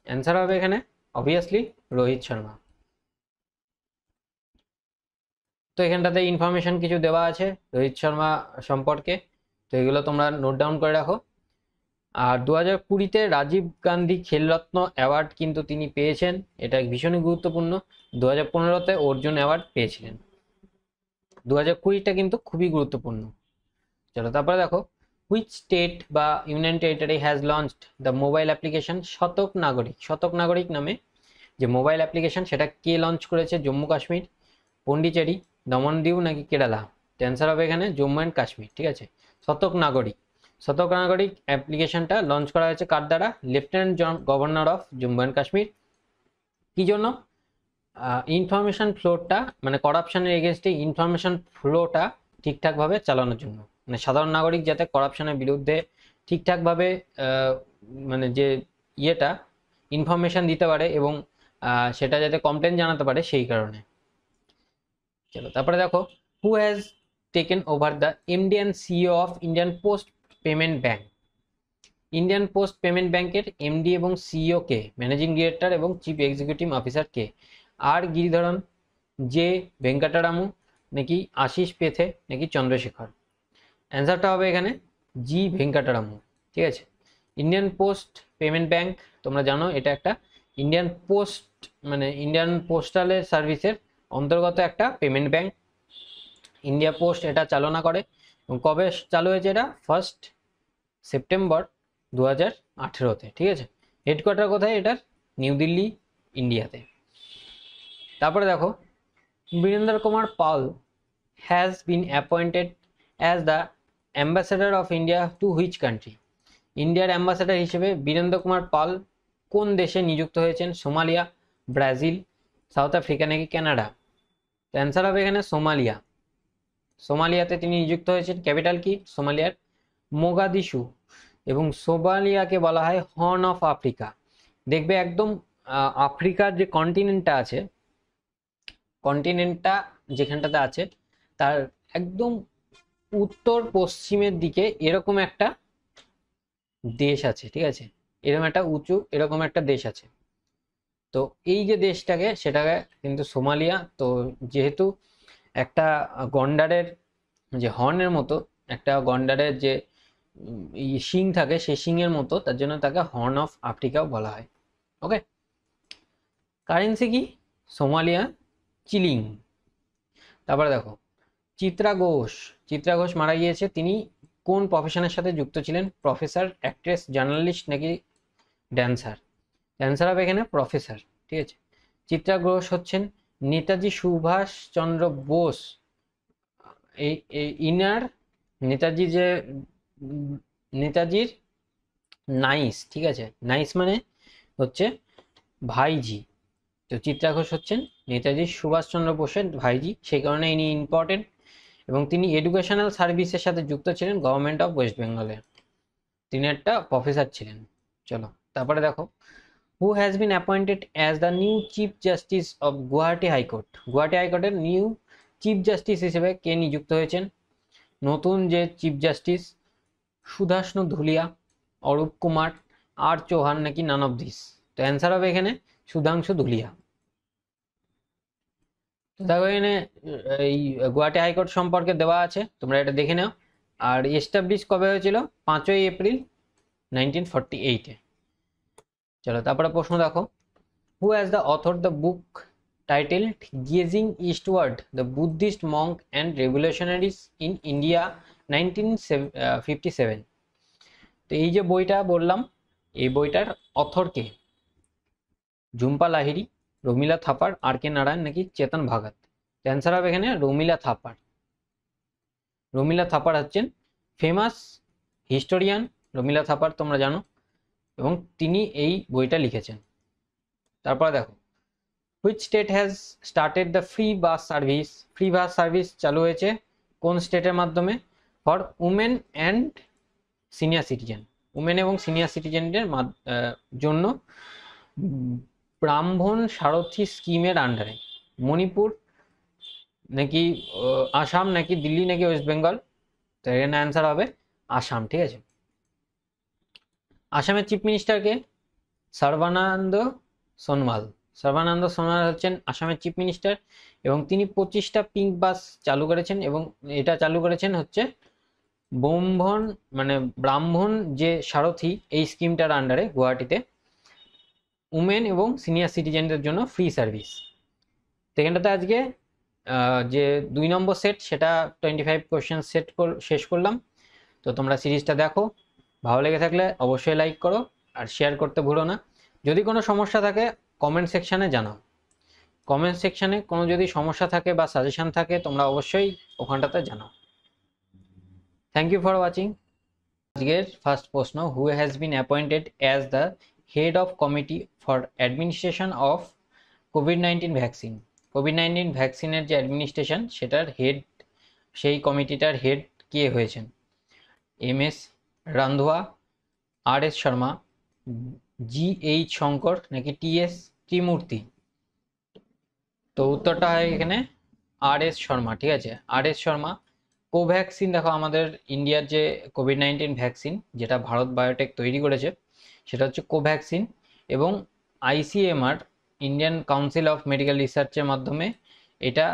অ্যান্সার হবে এখানে অবভিয়াসলি রোহিত শর্মা তো এখানটাতে ইনফরমেশন কিছু দেওয়া আছে রোহিত শর্মা সম্পর্কে তো এগুলো তোমরা নোট ডাউন করে রাখো আর দু হাজার কুড়িতে রাজীব গান্ধী খেলরত্ন অ্যাওয়ার্ড কিন্তু তিনি পেয়েছেন এটা ভীষণই গুরুত্বপূর্ণ দু হাজার পনেরোতে অর্জুন অ্যাওয়ার্ড পেয়েছিলেন দু হাজার কুড়িটা কিন্তু খুবই গুরুত্বপূর্ণ চলো তারপরে দেখো হুইচ স্টেট বা union territory has launched the mobile application Satark Nagrik শতক নাগরিক নামে যে মোবাইল অ্যাপ্লিকেশন সেটা কে লঞ্চ করেছে জম্মু কাশ্মীর পন্ডিচেরি দমনদিউ নাকি কেরালা অ্যান্সার হবে এখানে জম্মু অ্যান্ড কাশ্মীর ঠিক আছে শতক নাগরিক শতক নাগরিক অ্যাপ্লিকেশনটা লঞ্চ করা হয়েছে কার দ্বারা lieutenant governor of Jammu and Kashmir কী জন্য ইনফরমেশান ফ্লোটা মানে করাপশানের এগেনস্টে ইনফরমেশান ফ্লোটা ঠিকঠাকভাবে চালানোর জন্য মানে সাধারণ নাগরিক যাতে করাপশনের বিরুদ্ধে ঠিকঠাকভাবে মানে যে ইয়েটা ইনফরমেশান দিতে পারে এবং সেটা যাতে কমপ্লেন জানাতে পারে সেই কারণে চলো তারপরে দেখো who has taken over the MD and CEO of Indian Post Payment Bank Indian Post Payment ব্যাংকের এমডি এবং সিইও e কে ম্যানেজিং ডিরেক্টর এবং চিফ এক্সিকিউটিভ অফিসার কে আর গিরিধরন জে ভেঙ্কাটারামু নাকি আশিস পেথে নাকি চন্দ্রশেখর অ্যান্সারটা হবে এখানে জি ভেঙ্কাটারামু ঠিক আছে ইন্ডিয়ান পোস্ট পেমেন্ট ব্যাংক তোমরা জানো এটা একটা ইন্ডিয়ান পোস্ট মানে ইন্ডিয়ান পোস্টালের সার্ভিসের অন্তর্গত একটা পেমেন্ট ব্যাংক ইন্ডিয়া পোস্ট এটা চালনা করে এবং কবে চালু হয়েছে এটা ফার্স্ট সেপ্টেম্বর দু হাজার আঠেরোতে ঠিক আছে হেডকোয়ার্টার কোথায় এটার নিউ দিল্লি ইন্ডিয়াতে তারপরে দেখো Virendra Kumar Paul has been appointed as the ambassador of India to which country ইন্ডিয়ার অ্যাম্বাসেডার হিসেবে বীরেন্দ্র কুমার পাল কোন দেশে নিযুক্ত হয়েছেন সোমালিয়া ব্রাজিল সাউথ আফ্রিকা নাকি ক্যানাডা অ্যান্সার হবে এখানে সোমালিয়া সোমালিয়াতে তিনি নিযুক্ত হয়েছেন ক্যাপিটাল কি সোমালিয়ার মোগাদিসু এবং সোমালিয়াকে বলা হয় হর্ন অফ আফ্রিকা দেখবে একদম আফ্রিকার যে কন্টিনেন্টটা আছে কন্টিনেন্টটা যেখানটাতে আছে তার একদম উত্তর পশ্চিমের দিকে এরকম একটা দেশ আছে ঠিক আছে এরকম একটা উঁচু এরকম একটা দেশ আছে তো এই যে দেশটাকে সেটাকে কিন্তু সোমালিয়া তো যেহেতু একটা গন্ডারের যে হর্নের মতো একটা গন্ডারের যে শিং থাকে সে শিংয়ের মতো তার জন্য তাকে হর্ন অফ আফ্রিকাও বলা হয় ওকে কারেন্সি কি সোমালিয়া চিলিং তারপরে দেখো চিত্রা ঘোষ চিত্রা ঘোষ মারা গিয়েছে তিনি কোন প্রফেশনের সাথে যুক্ত ছিলেন প্রফেসর অ্যাক্ট্রেস জার্নালিস্ট নাকি ড্যান্সার ড্যান্সার হবে এখানে প্রফেসর ঠিক আছে চিত্রা ঘোষ হচ্ছেন নেতাজি সুভাষচন্দ্র বোস এই ইনার নেতাজি যে নেতাজির নাইস ঠিক আছে নাইস মানে হচ্ছে ভাইজি তো চিত্রা ঘোষ হচ্ছেন নেতাজি সুভাষচন্দ্র বোসের ভাইজি সেই কারণে ইনি ইম্পর্টেন্ট এবং তিনি এডুকেশনাল সার্ভিসের সাথে যুক্ত ছিলেন গভর্নমেন্ট অফ ওয়েস্ট বেঙ্গলে তিনি একটা প্রফেসর ছিলেন চলো তারপরে দেখো who has been appointed as the new chief justice of Guwahati high court Guwahati হাইকোর্টের নিউ চিফ জাস্টিস হিসেবে কে নিযুক্ত হয়েছেন নতুন যে chief justice Sudhanshu Dhulia Arup Kumar R Chauhan নাকি নান অব দিস তো অ্যান্সার হবে এখানে সুধাংশু ধুলিয়া দেখো এখানে এই গুয়াহাটি হাইকোর্ট সম্পর্কে দেওয়া আছে তোমরা এটা দেখে নাও আর এস্টাবলিশ কবে হয়েছিল পাঁচই এপ্রিল নাইনটিন ফর্টি এইটে চলো তারপরে প্রশ্ন দেখো who as the author the book titled gazing eastward the Buddhist monk and revolutionaries in India nineteen fifty seven তো এই যে বইটা বললাম এই বইটার অথর কে ঝুম্পা লাহিড়ি রমিলা থাপার আর কে নারায়ণ নাকি চেতন ভাগত অ্যান্সার হবে এখানে রমিলা থাপার রমিলা থাপার হচ্ছেন ফেমাস হিস্টোরিয়ান রমিলা থাপার তোমরা জানো এবং তিনি এই বইটা লিখেছেন তারপর দেখো which state has started the free bus service free bus service চালু হয়েছে কোন স্টেটের মাধ্যমে for women and senior citizen women এবং সিনিয়র সিটিজেনদের জন্য ব্রাহ্মণ সারথী স্কিমের আন্ডারে মণিপুর নাকি আসাম নাকি দিল্লি নাকি ওয়েস্ট বেঙ্গল তো এর অ্যান্সার হবে আসাম ঠিক আছে আসামের চিফ মিনিস্টারকে সর্বানন্দ সোনোয়াল সর্বানন্দ সোনোয়াল হচ্ছেন আসামের চিফ মিনিস্টার এবং তিনি পঁচিশটা পিঙ্ক বাস চালু করেছেন এবং এটা চালু করেছেন হচ্ছে ব্রহ্মণ মানে ব্রাহ্মণ যে সারথী এই স্কিমটার আন্ডারে গুয়াহাটিতে উমেন এবং সিনিয়র সিটিজেনদের জন্য ফ্রি সার্ভিস সেকেন্ডটাতে আজকে যে দুই নম্বর সেট সেটা টোয়েন্টি ফাইভ কোয়েশ্চেন সেট শেষ করলাম তো তোমরা সিরিজটা দেখো ভালো লেগে থাকলে অবশ্যই লাইক করো আর শেয়ার করতে ভুলো না যদি কোনো সমস্যা থাকে কমেন্ট সেকশানে জানাও কমেন্ট সেকশানে কোনো যদি সমস্যা থাকে বা সাজেশান থাকে তোমরা অবশ্যই ওখানটাতে জানাও থ্যাংক ইউ ফর ওয়াচিং আজকের ফার্স্ট প্রশ্ন who has been appointed as the head of committee for administration of COVID nineteen vaccine COVID nineteen ভ্যাকসিনের যে অ্যাডমিনিস্ট্রেশন সেটার হেড সেই কমিটিটার হেড কে হয়েছেন M S Randhawa R S Sharma G H Shankar নাকি T S ত্রিমূর্তি তো উত্তরটা হয় এখানে আর এস শর্মা ঠিক আছে আর এস শর্মা কোভ্যাক্সিন দেখো আমাদের ইন্ডিয়ার যে কোভিড নাইন্টিন ভ্যাকসিন যেটা ভারত বায়োটেক তৈরি করেছে সেটা হচ্ছে কোভ্যাক্সিন এবং ICMR Indian council of medical রিসার্চের মাধ্যমে এটা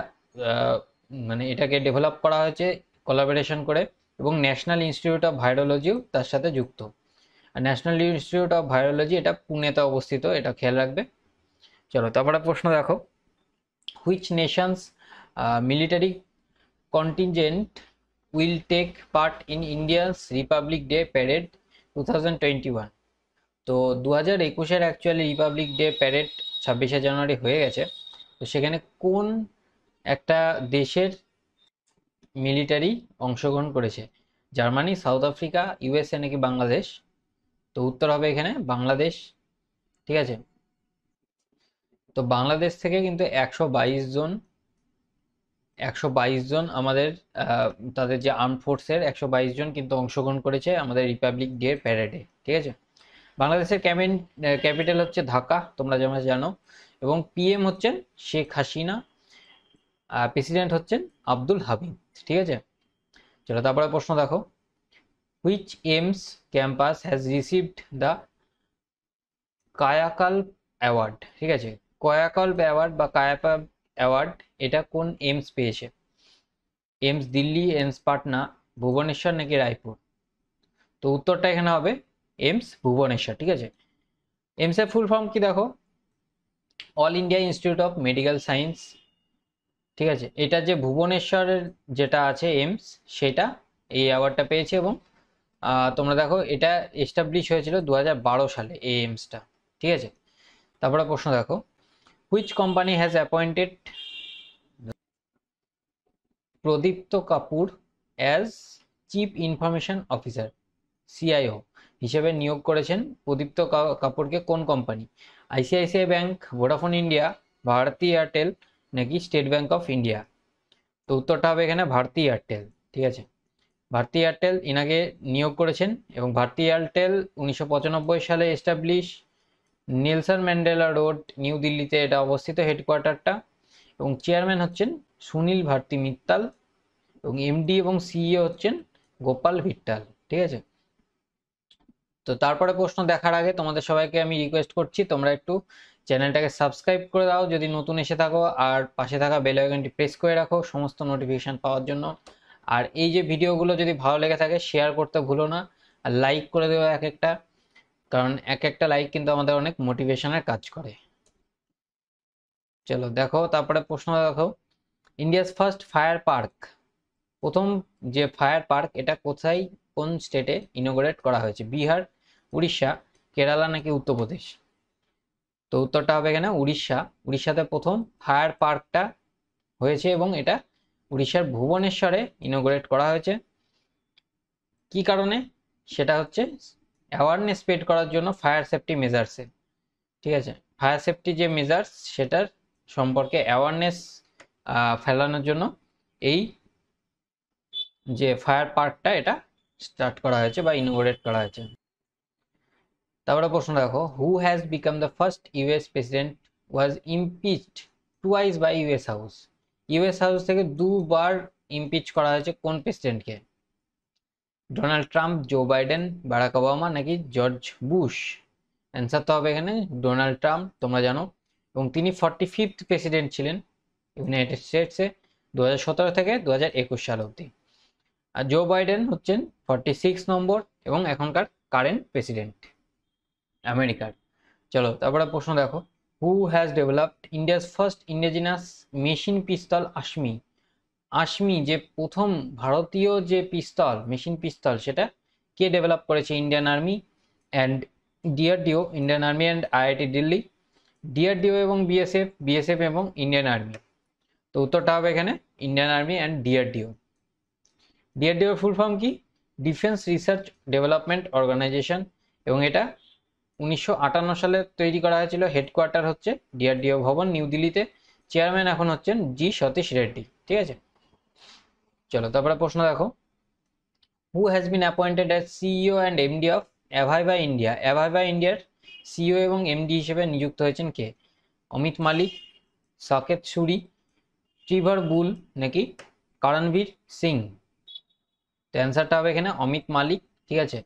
মানে এটাকে ডেভেলপ করা হয়েছে কোলাবোরেশন করে এবং ন্যাশনাল ইনস্টিটিউট অফ ভাইরোলজিও তার সাথে যুক্ত আর ন্যাশনাল ইনস্টিটিউট অফ ভাইরোলজি এটা পুনেতে অবস্থিত এটা খেয়াল রাখবে চলো তারপরে প্রশ্ন দেখো which nation's military contingent will take part in India's republic day parade two thousand twenty one তো দু হাজার একুশের অ্যাকচুয়ালি রিপাবলিক ডে প্যারেড ছাব্বিশে জানুয়ারি হয়ে গেছে তো সেখানে কোন একটা দেশের মিলিটারি অংশগ্রহণ করেছে জার্মানি সাউথ আফ্রিকা ইউএসএ নাকি বাংলাদেশ তো উত্তর হবে এখানে বাংলাদেশ ঠিক আছে তো বাংলাদেশ থেকে কিন্তু একশো বাইশ জন একশো বাইশ জন আমাদের তাদের যে আর্ম ফোর্সের একশো বাইশ জন কিন্তু অংশগ্রহণ করেছে আমাদের রিপাবলিক ডে প্যারেডে ঠিক আছে বাংলাদেশের ক্যামিন ক্যাপিটাল হচ্ছে ঢাকা তোমরা যেমন জানো এবং পিএম হচ্ছেন শেখ হাসিনা প্রেসিডেন্ট হচ্ছেন আব্দুল হাবিব ঠিক আছে চলো তারপরে প্রশ্ন দেখো which AIIMS campus has received the Kayakalp award ঠিক আছে কয়াকল্প অ্যাওয়ার্ড বা কায়াপাল্প অ্যাওয়ার্ড এটা কোন এমস পেয়েছে এমস দিল্লি এমস পাটনা ভুবনেশ্বর নাকি রায়পুর তো উত্তরটা এখানে হবে এমস ভুবনেশ্বর ঠিক আছে এমসের ফুল ফর্ম কি দেখো all India institute of medical science ঠিক আছে এটা যে ভুবনেশ্বরের যেটা আছে এমস সেটা এই অ্যাওয়ার্ডটা পেয়েছে এবং তোমরা দেখো এটা এস্টাবলিশ হয়েছিল দু সালে এই এমসটা ঠিক আছে তারপরে প্রশ্ন দেখো which company has appointed Pradipta Kapoor as chief information officer CIO হিসেবে নিয়োগ করেছেন প্রদীপ্ত কাপুরকে কোন company ICICI bank Vodafone India Bharti Airtel নাকি স্টেট ব্যাংক অফ ইন্ডিয়া তো উত্তরটা হবে এখানে ভারতী এয়ারটেল ঠিক আছে ভারতী এয়ারটেল ইনাকে নিয়োগ করেছেন এবং ভারতী এয়ারটেল উনিশশো সালে establish Nelson Mandela road new দিল্লিতে এটা অবস্থিত হেডকোয়ার্টারটা এবং চেয়ারম্যান হচ্ছেন সুনীল ভারতী মিত্তাল এবং এমডি এবং সিইও e হচ্ছেন গোপাল ভিট্টাল ঠিক আছে তো তারপরে প্রশ্ন দেখার আগে তোমাদের সবাইকে আমি রিকোয়েস্ট করছি তোমরা একটু চ্যানেলটাকে সাবস্ক্রাইব করে দাও যদি নতুন এসে থাকো আর পাশে থাকা বেল আইকনটি প্রেস করে রাখো সমস্ত নোটিফিকেশান পাওয়ার জন্য আর এই যে ভিডিওগুলো যদি ভালো লেগে থাকে শেয়ার করতে ভুলো না আর লাইক করে দেবো এক একটা কারণ এক একটা লাইক কিন্তু আমাদের অনেক মোটিভেশনের কাজ করে চলো দেখো তারপরে প্রশ্ন দেখো ইন্ডিয়াস ফার্স্ট ফায়ার পার্ক প্রথম যে ফায়ার পার্ক এটা কোথায় কোন স্টেটে ইনোগ্রেট করা হয়েছে বিহার উড়িষ্যা কেরালা নাকি উত্তরপ্রদেশ তো উত্তরটা হবে কেনা উড়িষ্যা উড়িষ্যাতে প্রথম ফায়ার পার্কটা হয়েছে এবং এটা উড়িষ্যার ভুবনেশ্বরে ইনোগ্রেট করা হয়েছে কি কারণে সেটা হচ্ছে অ্যাওয়ারনেস স্প্রেড করার জন্য ফায়ার সেফটি মেজার্সে ঠিক আছে ফায়ার সেফটি যে মেজার্স সেটার সম্পর্কে অ্যাওয়ারনেস ফেলানোর জন্য এই যে ফায়ার পার্কটা এটা স্টার্ট করা হয়েছে বা ইনোগ্রেট করা হয়েছে তারপরে প্রশ্ন দেখো who has become the first US president was impeached twice by US house US house থেকে দুবার ইমপিচ করা হয়েছে কোন প্রেসিডেন্টকে Donald Trump Joe Biden Barack Obama নাকি জর্জ বুশ অ্যান্সার তো হবে এখানে ডোনাল্ড ট্রাম্প তোমরা জানো এবং তিনি ফর্টি ফিফথ প্রেসিডেন্ট ছিলেন ইউনাইটেড স্টেটসে দু হাজার সতেরো থেকে দু হাজার একুশ সাল অবধি আর জো বাইডেন হচ্ছেন ফর্টি সিক্স নম্বর এবং এখনকার কারেন্ট প্রেসিডেন্ট আমেরিকার চলো তারপরে প্রশ্ন দেখো who has developed India's first indigenous machine pistol Asmi Asmi যে প্রথম ভারতীয় যে পিস্তল মেশিন পিস্তল সেটা কে ডেভেলপ করেছে Indian army and DRDO Indian army and IIT Delhi DRDO এবং বিএসএফ বিএসএফ এবং ইন্ডিয়ান আর্মি তো উত্তরটা হবে এখানে Indian army and DRDO DRDO full form কি ডিফেন্স রিসার্চ ডেভেলপমেন্ট অর্গানাইজেশন এবং এটা উনিশশো সালে তৈরি করা হয়েছিল হেডকোয়ার্টার হচ্ছে ডিআরডিও ভবন নিউ দিল্লিতে চেয়ারম্যান এখন হচ্ছেন জি সতীশ রেড্ডি ঠিক আছে চলো তারপরে প্রশ্ন দেখো who has been appointed as CEO and MD of Aviva India Aviva ইন্ডিয়ার সিইও এবং এমডি হিসেবে নিযুক্ত হয়েছেন কে অমিত মালিক সাকেত সুরি ট্রিভার বুল নাকি করণবীর সিং তো অ্যান্সারটা হবে এখানে অমিত মালিক ঠিক আছে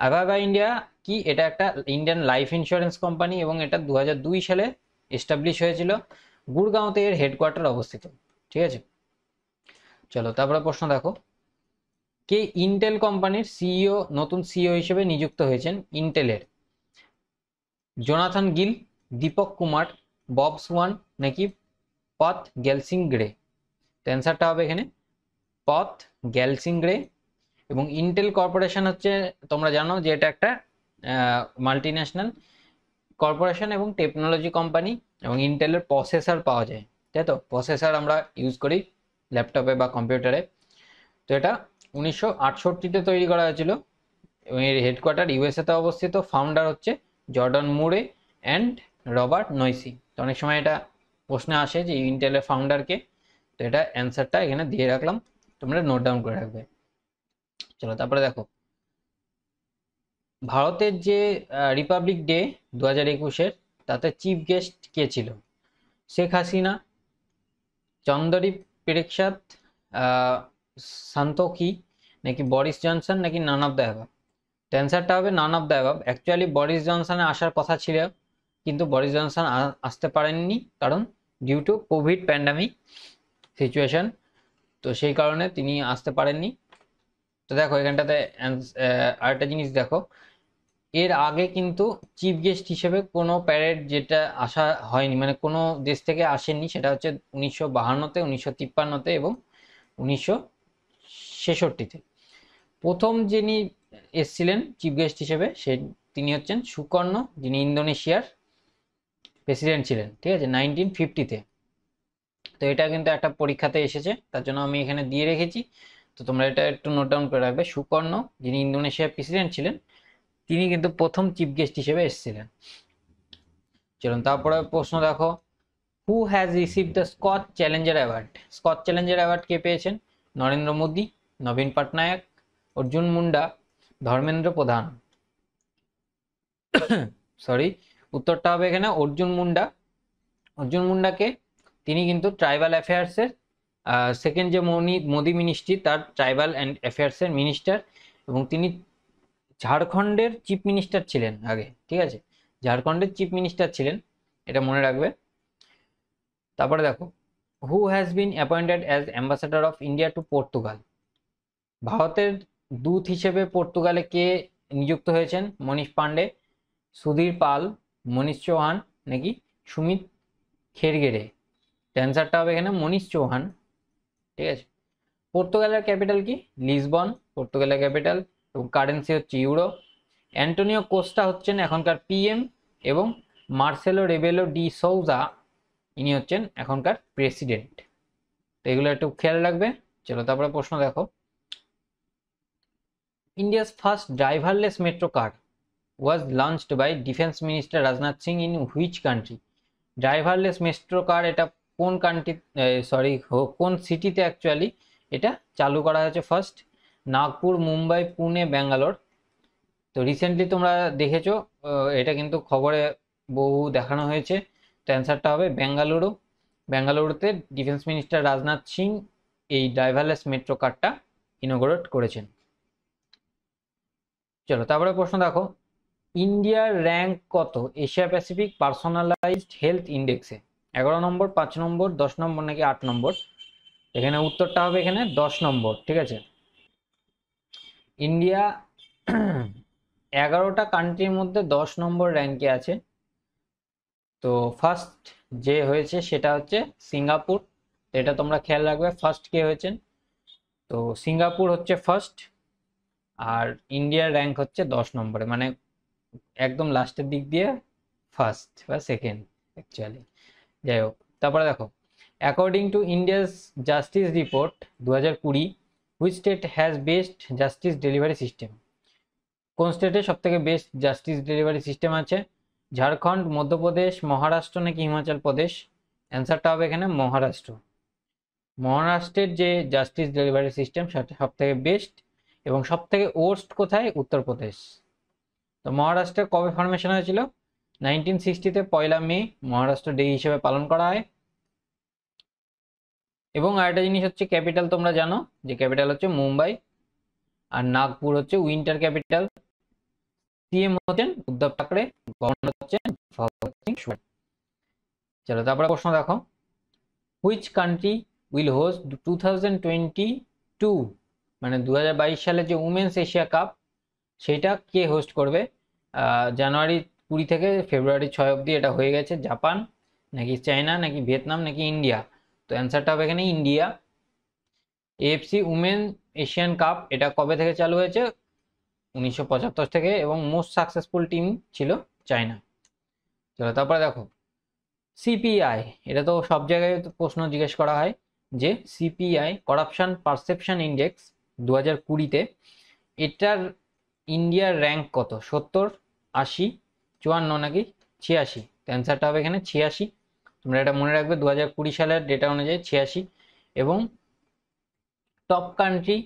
অ্যাভাইভা ইন্ডিয়া কি এটা একটা ইন্ডিয়ান লাইফ ইন্স্যুরেন্স কোম্পানি এবং এটা দু সালে এস্টাবলিশ হয়েছিল গুড়গাঁওতে এর হেডকোয়ার্টার অবস্থিত ঠিক আছে চলো তারপরে প্রশ্ন দেখো কে ইন্টেল কোম্পানির সিইও নতুন সিইও হিসেবে নিযুক্ত হয়েছেন ইন্টেলের Jonathan Gill Deepak Kumar Bob Swan নাকি পথ গ্যালসিং গ্রে তো অ্যান্সারটা হবে এখানে পথ গ্যালসিং গ্রে এবং ইন্টেল কর্পোরেশন হচ্ছে তোমরা জানো যে এটা একটা মাল্টি ন্যাশনাল কর্পোরেশন এবং টেকনোলজি কোম্পানি এবং ইন্টেলের প্রসেসর পাওয়া যায় তাই তো প্রসেসর আমরা ইউজ করি ল্যাপটপে বা কম্পিউটারে তো এটা উনিশশো আটষট্টিতে তৈরি করা হয়েছিল এবং এর হেডকোয়ার্টার ইউএসএতে অবস্থিত ফাউন্ডার হচ্ছে Gordon Moore and Robert Noyce তো অনেক সময় এটা প্রশ্নে আসে যে ইন্টেলের ফাউন্ডারকে তো এটা অ্যান্সারটা এখানে দিয়ে রাখলাম তোমরা নোট ডাউন করে রাখবে চলো তারপরে দেখো ভারতের যে রিপাবলিক ডে দু হাজার একুশের তাতে চিফ গেস্ট কে ছিল শেখ হাসিনা চন্দ্রদীপ প্রেক্ষাত সান্তকি নাকি বরিস জনসন নাকি নানব দেহবাব তো অ্যান্সারটা হবে নানব দেহবাব অ্যাকচুয়ালি বরিস জনসনে আসার কথা ছিল কিন্তু বরিস জনসন আসতে পারেননি কারণ due to COVID pandemic situation তো সেই কারণে তিনি আসতে পারেননি তো দেখো এখানটাতে আরেকটা জিনিস দেখো এর আগে কিন্তু চিফ গেস্ট হিসেবে কোনো প্যারেড যেটা আসা হয়নি মানে কোনো দেশ থেকে আসেনি সেটা হচ্ছে উনিশশো বাহান্নতে উনিশশো তিপ্পান্নতে এবং উনিশশো ছেষট্টিতে প্রথম যিনি এসছিলেন চিফ গেস্ট হিসেবে সে তিনি হচ্ছেন সুকর্ণ যিনি ইন্দোনেশিয়ার প্রেসিডেন্ট ছিলেন ঠিক আছে নাইনটিন ফিফটিতে তো এটা কিন্তু একটা পরীক্ষাতে এসেছে তার জন্য আমি এখানে দিয়ে রেখেছি তো তোমরা এটা একটু নোট ডাউন করে রাখবে সুকর্ণ যিনি ইন্দোনেশিয়ার প্রেসিডেন্ট ছিলেন তিনি কিন্তু প্রথম চিফ গেস্ট হিসেবে এসেছিলেন চলুন তারপরে প্রশ্ন দেখো who has receive the Skoch challenger award Skoch challenger award কে পেয়েছেন নরেন্দ্র মোদী নবীন পাটনায়ক অর্জুন মুন্ডা ধর্মেন্দ্র প্রধান সরি উত্তরটা হবে এখানে অর্জুন মুন্ডা অর্জুন মুন্ডাকে তিনি কিন্তু ট্রাইবাল অ্যাফেয়ার্সের সেকেন্ড যে মোদি মোদি মিনিস্ট্রি তার ট্রাইবাল অ্যান্ড অ্যাফেয়ার্সের মিনিস্টার এবং তিনি ঝাড়খণ্ডের চিফ মিনিস্টার ছিলেন আগে ঠিক আছে ঝাড়খণ্ডের চিফ মিনিস্টার ছিলেন এটা মনে রাখবে তারপরে দেখো who has been appointed as ambassador of India to Portugal ভারতের দূত হিসেবে পর্তুগালে কে নিযুক্ত হয়েছেন মনীষ পাণ্ডে সুধীর পাল মনীষ চৌহান নাকি সুমিত খেরগেরে অ্যান্সারটা হবে এখানে মনীষ চৌহান ঠিক আছে পর্তুগালের ক্যাপিটাল কি লিসবন পর্তুগালের ক্যাপিটাল এবং কারেন্সি হচ্ছে ইউরো অ্যান্টোনিও কোস্টা হচ্ছেন এখনকার পিএম এবং মার্সেলো রেবেলো ডি সৌজা ইনি হচ্ছেন এখনকার প্রেসিডেন্ট তো এগুলো একটু খেয়াল রাখবে চলো তারপরে প্রশ্ন দেখো India's first driverless metro car was launched by defence minister Rajnath Singh in which country driverless metro car এটা কোন কান্ট্রি সরি কোন সিটিতে অ্যাকচুয়ালি এটা চালু করা হয়েছে ফার্স্ট নাগপুর মুম্বাই পুনে ব্যাঙ্গালোর তো রিসেন্টলি তোমরা দেখেছো এটা কিন্তু খবরে বহু দেখানো হয়েছে তো অ্যান্সারটা হবে ব্যাঙ্গালুরু ব্যাঙ্গালুরুতে ডিফেন্স মিনিস্টার রাজনাথ সিং এই ড্রাইভারলেস মেট্রো কার্ডটা ইনোগ্রেট করেছেন চলো তারপরে প্রশ্ন দেখো ইন্ডিয়ার র্যাঙ্ক কত এশিয়া প্যাসিফিক পার্সোনালাইজড হেলথ ইন্ডেক্সে এগারো নম্বর পাঁচ নম্বর দশ নম্বর নাকি আট নম্বর এখানে উত্তরটা হবে এখানে দশ নম্বর ঠিক আছে ইন্ডিয়া এগারোটা কান্ট্রির মধ্যে দশ নম্বর র্যাঙ্কে আছে তো ফার্স্ট যে হয়েছে সেটা হচ্ছে সিঙ্গাপুর এটা তোমরা খেয়াল রাখবে ফার্স্ট কে হয়েছেন তো সিঙ্গাপুর হচ্ছে ফার্স্ট আর ইন্ডিয়ার র্যাঙ্ক হচ্ছে দশ নম্বরে মানে একদম লাস্টের দিক দিয়ে ফার্স্ট বা সেকেন্ড অ্যাকচুয়ালি যাই হোক তারপরে দেখো according to India's justice report দু হাজার কুড়ি which state has best justice delivery system কোন স্টেটে সবথেকে বেস্ট জাস্টিস ডেলিভারি সিস্টেম আছে ঝাড়খণ্ড মধ্যপ্রদেশ মহারাষ্ট্র নাকি হিমাচল প্রদেশ অ্যান্সারটা হবে এখানে মহারাষ্ট্র মহারাষ্ট্রের যে জাস্টিস ডেলিভারি সিস্টেম সেটা সবথেকে বেস্ট এবং সবথেকে ওর্স্ট কোথায় উত্তরপ্রদেশ তো মহারাষ্ট্রে কবে ফর্মেশন হয়েছিল নাইনটিন সিক্সটিতে পয়লা মে মহারাষ্ট্র ডে হিসেবে পালন করা হয় এবং আরেকটা জিনিস হচ্ছে ক্যাপিটাল তোমরা জানো যে ক্যাপিটাল হচ্ছে মুম্বাই আর নাগপুর হচ্ছে উইন্টার ক্যাপিটাল সিএম হচ্ছেন উদ্ধব ঠাকরে গভর্নর হচ্ছেন চলো তারপরে প্রশ্ন দেখো which country will host two thousand twenty two মানে দু সালে যে উমেন্স এশিয়া কাপ সেটা কে হোস্ট করবে জানুয়ারি কুড়ি থেকে ফেব্রুয়ারি ছয় অবধি এটা হয়ে গেছে জাপান নাকি চায়না নাকি ভিয়েতনাম নাকি ইন্ডিয়া তো অ্যান্সারটা হবে এখানে India AFC women Asian cup এটা কবে থেকে চালু হয়েছে উনিশশো থেকে এবং মোস্ট সাকসেসফুল টিম ছিল চায়না চলো তারপরে দেখো সিপিআই এটা তো সব জায়গায় প্রশ্ন জিজ্ঞেস করা হয় যে সিপিআই করাপশন পারসেপশন ইন্ডেক্স দু হাজার কুড়িতে এটার ইন্ডিয়ার র্যাঙ্ক কত সত্তর আশি চুয়ান্ন নাকি ছিয়াশি অ্যান্সারটা হবে এখানে ছিয়াশি তোমরা এটা মনে রাখবে দু সালের ডেটা অনুযায়ী ছিয়াশি এবং টপ কান্ট্রি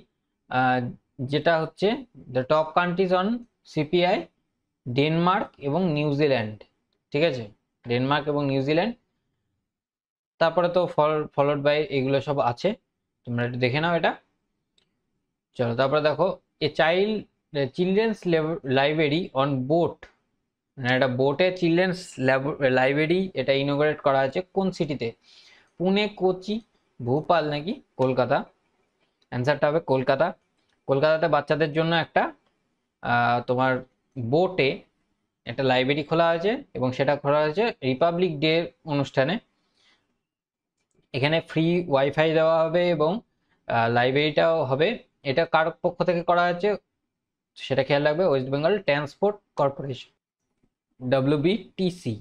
যেটা হচ্ছে the top countries on CPI Denmark এবং নিউজিল্যান্ড ঠিক আছে ডেনমার্ক এবং নিউজিল্যান্ড তারপরে তো ফল ফলোড বাই এগুলো সব আছে তোমরা একটু দেখে নাও এটা চলো তারপরে দেখো a child children's library on boat মানে একটা বোটে চিলড্রেন্স লাইব্রেরি এটা ইনোগ্রেট করা হয়েছে কোন সিটিতে পুনে কোচি ভোপাল নাকি কলকাতা অ্যান্সারটা হবে কলকাতা কলকাতাতে বাচ্চাদের জন্য একটা তোমার বোটে একটা লাইব্রেরি খোলা আছে এবং সেটা খোলা হয়েছে রিপাবলিক ডে অনুষ্ঠানে এখানে ফ্রি ওয়াইফাই দেওয়া হবে এবং লাইব্রেরিটাও হবে এটা কার পক্ষ থেকে করা হয়েছে সেটা খেয়াল রাখবে West Bengal transport corporation WBTC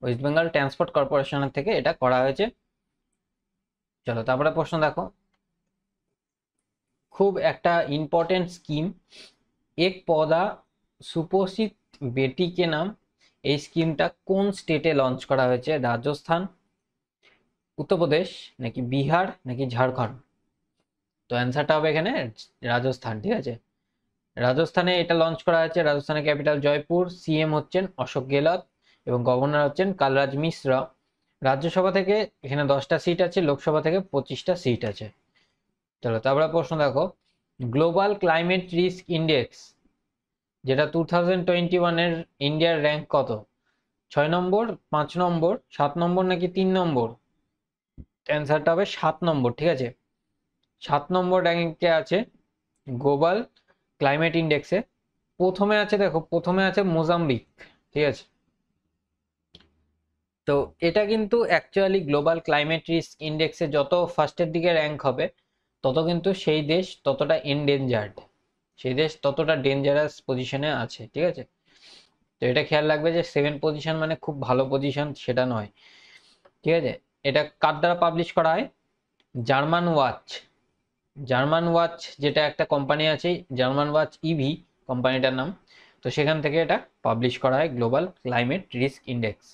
West Bengal transport কর্পোরেশনের থেকে এটা করা হয়েছে চলো তারপরে প্রশ্ন দেখো খুব একটা ইম্পর্টেন্ট স্কিম এক পদা সুপোষিত বেটি কে নাম এই স্কিমটা কোন স্টেটে লঞ্চ করা হয়েছে রাজস্থান উত্তরপ্রদেশ নাকি বিহার নাকি ঝাড়খণ্ড তো অ্যান্সারটা হবে এখানে রাজস্থান ঠিক আছে রাজস্থানে এটা লঞ্চ করা হয়েছে রাজস্থানের ক্যাপিটাল জয়পুর সিএম হচ্ছেন অশোক গেহলত এবং গভর্নর হচ্ছেন কালরাজ মিশ্র রাজ্যসভা থেকে এখানে দশটা সিট আছে লোকসভা থেকে পঁচিশটা সিট আছে চলো তারপরে প্রশ্ন দেখো গ্লোবাল ক্লাইমেট রিস্ক ইন্ডেক্স যেটা টু থাউজেন্ড টোয়েন্টি ওয়ানের ইন্ডিয়ার র্যাঙ্ক কত ছয় নম্বর পাঁচ নম্বর সাত নম্বর নাকি তিন নম্বর অ্যান্সারটা হবে সাত নম্বর ঠিক আছে সাত নম্বর র্যাঙ্কে আছে গ্লোবাল ক্লাইমেট ইন্ডেক্সে প্রথমে আছে দেখো প্রথমে আছে মোজাম্বিক ঠিক আছে তো এটা কিন্তু অ্যাকচুয়ালি গ্লোবাল ক্লাইমেট রিস্ক ইন্ডেক্সে যত ফার্স্টের দিকে র্যাঙ্ক হবে তত কিন্তু সেই দেশ ততটা এনডেঞ্জার্ড সেই দেশ ততটা ডেঞ্জারাস পজিশনে আছে ঠিক আছে তো এটা খেয়াল রাখবে যে সেভেন পজিশন মানে খুব ভালো পজিশন সেটা নয় ঠিক আছে এটা কার দ্বারা পাবলিশ করা হয় জার্মান ওয়াচ জার্মান ওয়াচ যেটা একটা কোম্পানি আছে জার্মান ওয়াচ ইভি কোম্পানিটার নাম তো সেখান থেকে এটা পাবলিশ করা হয় গ্লোবাল ক্লাইমেট রিস্ক ইন্ডেক্স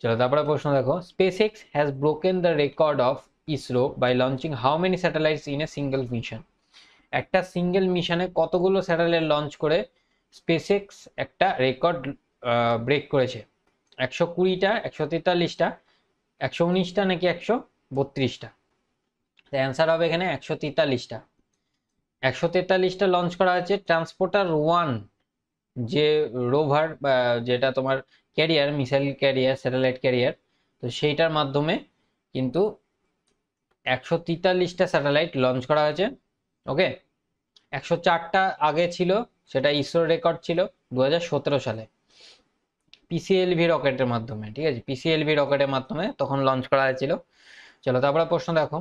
চলো তারপরে প্রশ্ন দেখো SpaceX has broken the record of ISRO by launching how many satellites in a single mission একটা সিঙ্গেল মিশনে কতগুলো স্যাটেলাইট লঞ্চ করে স্পেস এক্স একটা রেকর্ড ব্রেক করেছে একশো কুড়িটা একশো তেতাল্লিশটা একশো উনিশটা নাকি একশো বত্রিশটা তো অ্যান্সার হবে এখানে একশো তেতাল্লিশটা একশো তেতাল্লিশটা লঞ্চ করা হয়েছে ট্রান্সপোর্টার ওয়ান যে রোভার যেটা তোমার carrier missile carrier satellite carrier তো সেইটার মাধ্যমে কিন্তু একশো তেতাল্লিশটা স্যাটেলাইট লঞ্চ করা হয়েছে ওকে একশো চারটা আগে ছিল সেটা ইসরোর রেকর্ড ছিল দু সালে পিসিএলভি রকেটের মাধ্যমে ঠিক আছে পিসিএলভি রকেটের মাধ্যমে তখন লঞ্চ করা হয়েছিল চলো তারপরে প্রশ্ন দেখো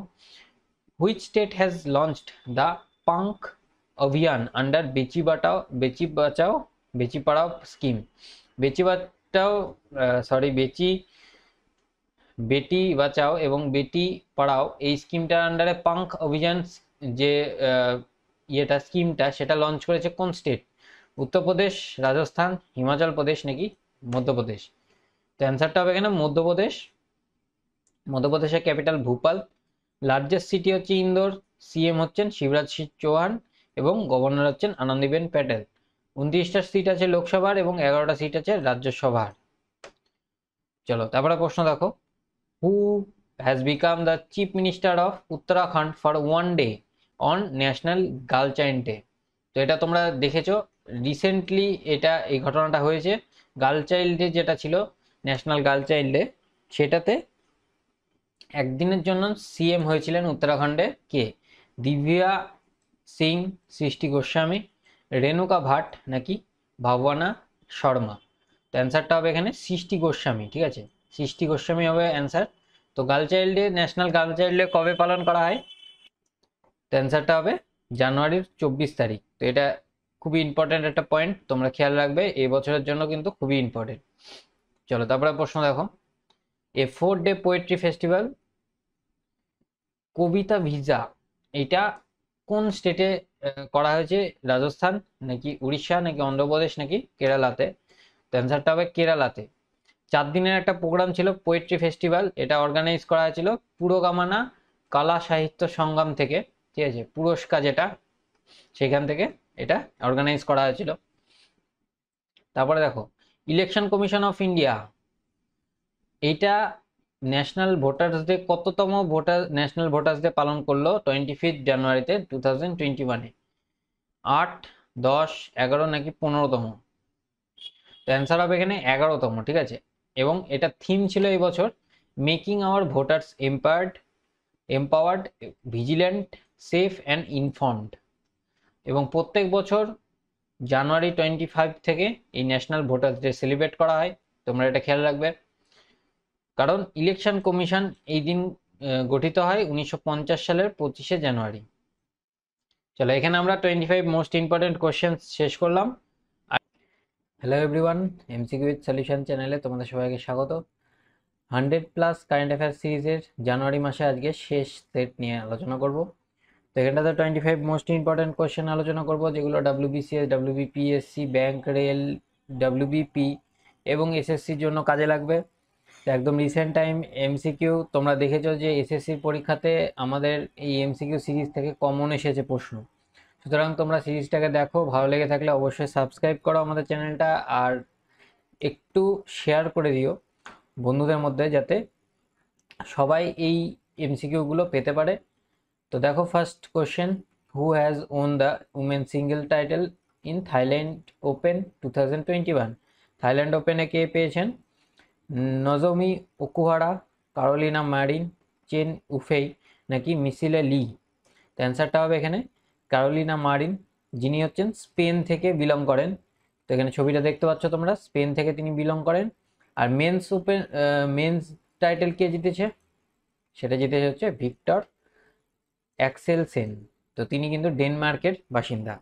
which state has launched the punk avian under bechi batao bechi bachao bechi padao scheme bechi batao uh, sorry bechi বেটি বাঁচাও এবং বেটি পড়াও এই স্কিমটার আন্ডারে পাঙ্ক অভিযান যে uh, ইয়েটা স্কিমটা সেটা লঞ্চ করেছে কোন স্টেট উত্তরপ্রদেশ রাজস্থান হিমাচল প্রদেশ নাকি মধ্যপ্রদেশ তো অ্যান্সারটা হবে কেন মধ্যপ্রদেশ মধ্যপ্রদেশের ক্যাপিটাল ভূপাল লার্জেস্ট সিটি হচ্ছে ইন্দোর সিএম হচ্ছেন শিবরাজ সিং চৌহান এবং গভর্নর হচ্ছেন আনন্দীবেন প্যাটেল উনত্রিশটা সিট আছে লোকসভার এবং এগারোটা সিট আছে রাজ্যসভার চলো তারপরে প্রশ্ন দেখো who has become the chief minister of Uttarakhand for one day on national girl day তো এটা তোমরা দেখেছো রিসেন্টলি এটা এই ঘটনাটা হয়েছে গার্লচাইল্ডে যেটা ছিল ন্যাশনাল গার্লচাইল্ডে সেটাতে একদিনের জন্য সিএম হয়েছিলেন উত্তরাখণ্ডে কে দিব্যা সিং সৃষ্টি গোস্বামী রেণুকা ভাট নাকি ভাবনা শর্মা তো অ্যান্সারটা হবে এখানে সৃষ্টি গোস্বামী ঠিক আছে সৃষ্টি গোস্বামী হবে অ্যান্সার তো girl child national girl child কবে পালন করা হয় তো অ্যান্সারটা হবে জানুয়ারির চব্বিশ তারিখ তো এটা খুবই ইম্পর্টেন্ট একটা পয়েন্ট তোমরা খেয়াল রাখবে এ বছরের জন্য কিন্তু খুবই ইম্পর্টেন্ট চলো তারপরে প্রশ্ন দেখো a four day poetry festival কবিতা ভিসা এটা কোন স্টেটে করা হয়েছে রাজস্থান নাকি উড়িষ্যা নাকি অন্ধ্রপ্রদেশ নাকি কেরালাতে তো অ্যান্সারটা হবে কেরালাতে চার দিনের একটা প্রোগ্রাম ছিল পোয়েট্রি ফেস্টিভ্যাল এটা অর্গানাইজ করা হয়েছিল পুরোগামানা কলা সাহিত্য সংগ্রাম থেকে ঠিক আছে পুরস্কার যেটা সেখান থেকে এটা অর্গানাইজ করা হয়েছিল তারপরে দেখো ইলেকশন কমিশন অফ ইন্ডিয়া এটা ন্যাশনাল ভোটার্স ডে কততম ভোটার ন্যাশনাল ভোটার্স ডে পালন করলো টোয়েন্টি ফিফথ জানুয়ারিতে টু থাউজেন্ড টোয়েন্টি ওয়ানে আট দশ এগারো নাকি পনেরোতম অ্যান্সার হবে এখানে এগারোতম ঠিক আছে এবং এটা থিম ছিল এই বছর making our voters empowered empowered vigilant safe and informed এবং প্রত্যেক বছর জানুয়ারি টোয়েন্টি ফাইভ থেকে এই ন্যাশনাল ভোটার্স ডে সেলিব্রেট করা হয় তোমরা এটা খেয়াল রাখবে কারণ ইলেকশন কমিশন এই দিন গঠিত হয় উনিশশো সালের পঁচিশে জানুয়ারি চলো এখানে আমরা twenty five most important question শেষ করলাম hello everyone MCQ with solution চ্যানেলে তোমাদের সবাইকে স্বাগত হান্ড্রেড প্লাস কারেন্ট অ্যাফেয়ার সিরিজের জানুয়ারি মাসে আজকে শেষ সেট নিয়ে আলোচনা করব তো এখানটাতে twenty five most important question আলোচনা করব যেগুলো WBCS WBPSC bank rail WBP এবং এসএসসির জন্য কাজে লাগবে একদম রিসেন্ট টাইম এমসিকিউ তোমরা দেখেছো যে এসএসসির পরীক্ষাতে আমাদের এই এমসিকিউ সিরিজ থেকে কমন এসেছে প্রশ্ন সুতরাং তোমরা সিরিজটাকে দেখো ভালো লেগে থাকলে অবশ্যই সাবস্ক্রাইব করো আমাদের চ্যানেলটা আর একটু শেয়ার করে দিও বন্ধুদের মধ্যে যাতে সবাই এই এমসিকিউগুলো পেতে পারে তো দেখো first question who has won the women single title in Thailand open two thousand twenty one Thailand ওপেনে কে পেয়েছেন Nozomi Okuhara Carolina Marin Chen Yufei নাকি মিসিলে লি অ্যান্সারটা হবে এখানে কারোলিনা মারিন যিনি হচ্ছেন স্পেন থেকে বিলং করেন তো এখানে ছবিটা দেখতে পাচ্ছ তোমরা স্পেন থেকে তিনি বিলং করেন আর মেন্স ওপেন মেন্স টাইটেল কে জিতেছে সেটা জিতেছে হচ্ছে ভিক্টর অ্যাক্সেল সেন তো তিনি কিন্তু ডেনমার্কের বাসিন্দা